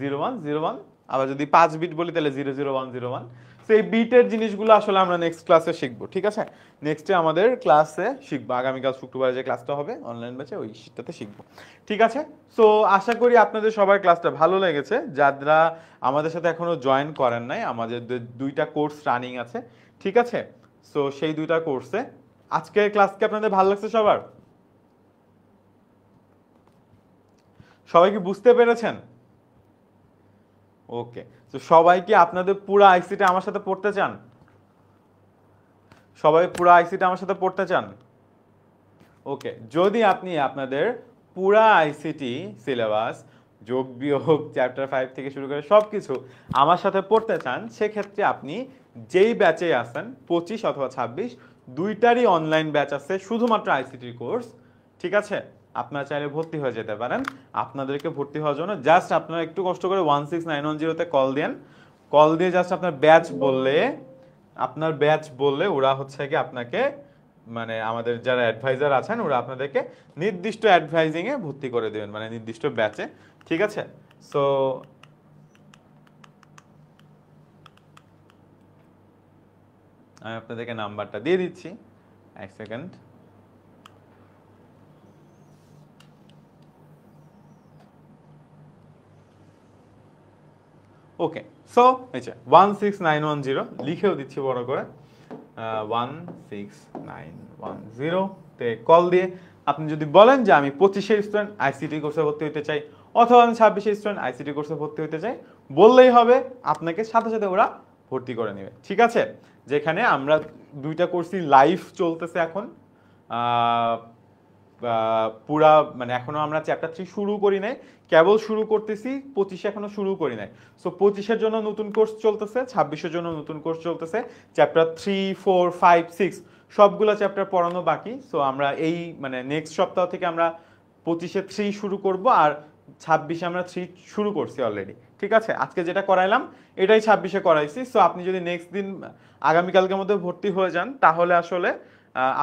জিরো ওয়ান জিরো ওয়ান আবার যদি পাঁচ বিট বলি তাহলে zero zero one zero one তো এই বিটের জিনিসগুলো আসলে আমরা নেক্সট ক্লাসে শিখবো ঠিক আছে নেক্সটে আমাদের ক্লাসে শিখবো আগামীকাল শুক্রবারে যে ক্লাসটা হবে অনলাইন ব্যাচে ওই শিটটাতে শিখবো ঠিক আছে সো আশা করি আপনাদের সবার ক্লাসটা ভালো লেগেছে যারা আমাদের সাথে এখনও জয়েন করেন নাই আমাদের দুইটা কোর্স রানিং আছে ঠিক আছে সো সেই দুইটা কোর্সে আজকের ক্লাসকে আপনাদের ভালো লাগছে সবার সবাই কি বুঝতে পেরেছেন ওকে তো সবাই কি আপনাদের পুরো আইসিটা আমার সাথে পড়তে চান সবাই পুরো আইসিটা আমার সাথে পড়তে চান ওকে যদি আপনি আপনাদের পুরা আইসিটি সিলেবাস যোগ বিয়োগ চ্যাপ্টার ফাইভ থেকে শুরু করে সব কিছু আমার সাথে পড়তে চান সেক্ষেত্রে আপনি যেই ব্যাচে আসেন পঁচিশ অথবা ছাব্বিশ দুইটারই অনলাইন ব্যাচ আছে শুধুমাত্র আইসিটির কোর্স ঠিক আছে আপনারা চাইলে ভর্তি হয়ে যেতে পারেন আপনাদেরকে ভর্তি হওয়ার জন্য জাস্ট আপনারা একটু কষ্ট করে ওয়ান সিক্স নাইন ওয়ান জিরোতে কল দেন কল দিয়ে জাস্ট আপনার ব্যাচ বললে আপনার ব্যাচ বললে ওরা হচ্ছে কি আপনাকে মানে আমাদের যারা অ্যাডভাইজার আছেন ওরা আপনাদেরকে নির্দিষ্ট অ্যাডভাইজিংয়ে ভর্তি করে দেবেন মানে নির্দিষ্ট ব্যাচে ঠিক আছে সো আমি আপনাদেরকে নাম্বারটা দিয়ে দিচ্ছি এক সেকেন্ড ওকে সো নিচে one six nine one zero লিখেও দিচ্ছি বড় করে one six nine one zero তে কল দিয়ে আপনি যদি বলেন যে আমি পঁচিশে স্টুডেন্ট আইসিটি কোর্সে ভর্তি হতে চাই অথবা আমি ছাব্বিশে স্টুডেন্ট আইসিটি কোর্সে ভর্তি হতে চাই বললেই হবে আপনাকে সাথে সাথে ওরা ভর্তি করে নেবে ঠিক আছে যেখানে আমরা দুইটা কোর্সই লাইভ চলতেছে এখন পুরা মানে এখনো আমরা চ্যাপ্টার থ্রি শুরু করি নাই কেবল শুরু করতেছি পঁচিশে এখনো শুরু করি নাই সো পঁচিশের জন্য নতুন কোর্স চলতেছে ছাব্বিশের জন্য নতুন কোর্স চলতেছে chapter three four five six সবগুলো চ্যাপ্টার পড়ানো বাকি সো আমরা এই মানে নেক্সট সপ্তাহ থেকে আমরা পঁচিশে থ্রি শুরু করব আর ছাব্বিশে আমরা থ্রি শুরু করছি অলরেডি ঠিক আছে আজকে যেটা করাইলাম এটাই ছাব্বিশে করাইছি সো আপনি যদি নেক্সট দিন আগামীকালকের মধ্যে ভর্তি হয়ে যান তাহলে আসলে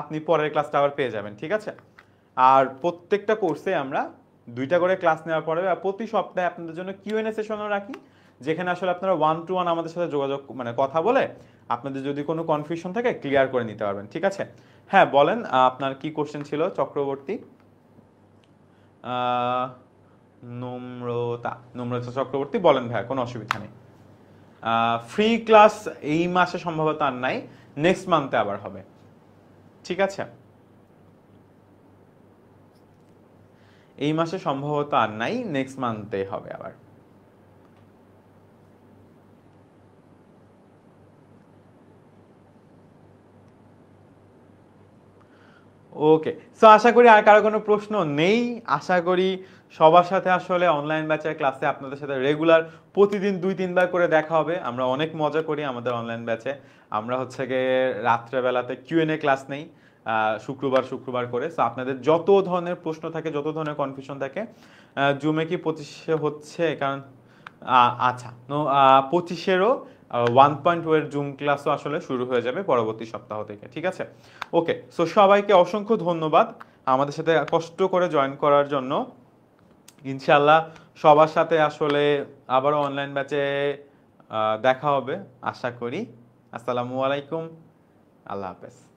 আপনি পরের ক্লাসটা আবার পেয়ে যাবেন ঠিক আছে আর প্রত্যেকটা কোর্সে আমরা দুইটা করে ক্লাস নেওয়ার পরে প্রতি সপ্তাহে আপনাদের জন্য এ সেশনও রাখি যেখানে আসলে আপনারা ওয়ান টু ওয়ান আমাদের সাথে যোগাযোগ মানে কথা বলে আপনাদের যদি কোনো কনফিউশন থাকে ক্লিয়ার করে নিতে পারবেন ঠিক আছে হ্যাঁ বলেন আপনার কি কোশ্চেন ছিল চক্রবর্তী নম্রতা নম্রতা চক্রবর্তী বলেন ভাইয়া কোনো অসুবিধা নেই ফ্রি ক্লাস এই মাসে সম্ভবত আর নাই নেক্সট মান্থে আবার হবে ঠিক আছে এই মাসে সম্ভবত আর নাই নেক্সট মান্থে হবে আবার ওকে সো আশা করি আর কারো কোনো প্রশ্ন নেই আশা করি সবার সাথে আসলে অনলাইন ব্যাচের ক্লাসে আপনাদের সাথে রেগুলার প্রতিদিন দুই তিনবার করে দেখা হবে আমরা অনেক মজা করি আমাদের অনলাইন ব্যাচে আমরা হচ্ছে গিয়ে রাত্রেবেলাতে কিউএনএ ক্লাস নেই শুক্রবার শুক্রবার করে সো আপনাদের যত ধরনের প্রশ্ন থাকে যত ধরনের কনফিউশন থাকে জুমে কি পঁচিশে হচ্ছে কারণ আচ্ছা পঁচিশেরও ওয়ান পয়েন্ট ওয়ের জুম ক্লাসও আসলে শুরু হয়ে যাবে পরবর্তী সপ্তাহ থেকে ঠিক আছে ওকে সো সবাইকে অসংখ্য ধন্যবাদ আমাদের সাথে কষ্ট করে জয়েন করার জন্য ইনশাল্লাহ সবার সাথে আসলে আবারও অনলাইন ব্যাচে দেখা হবে আশা করি আসসালামু আলাইকুম আল্লাহ হাফেজ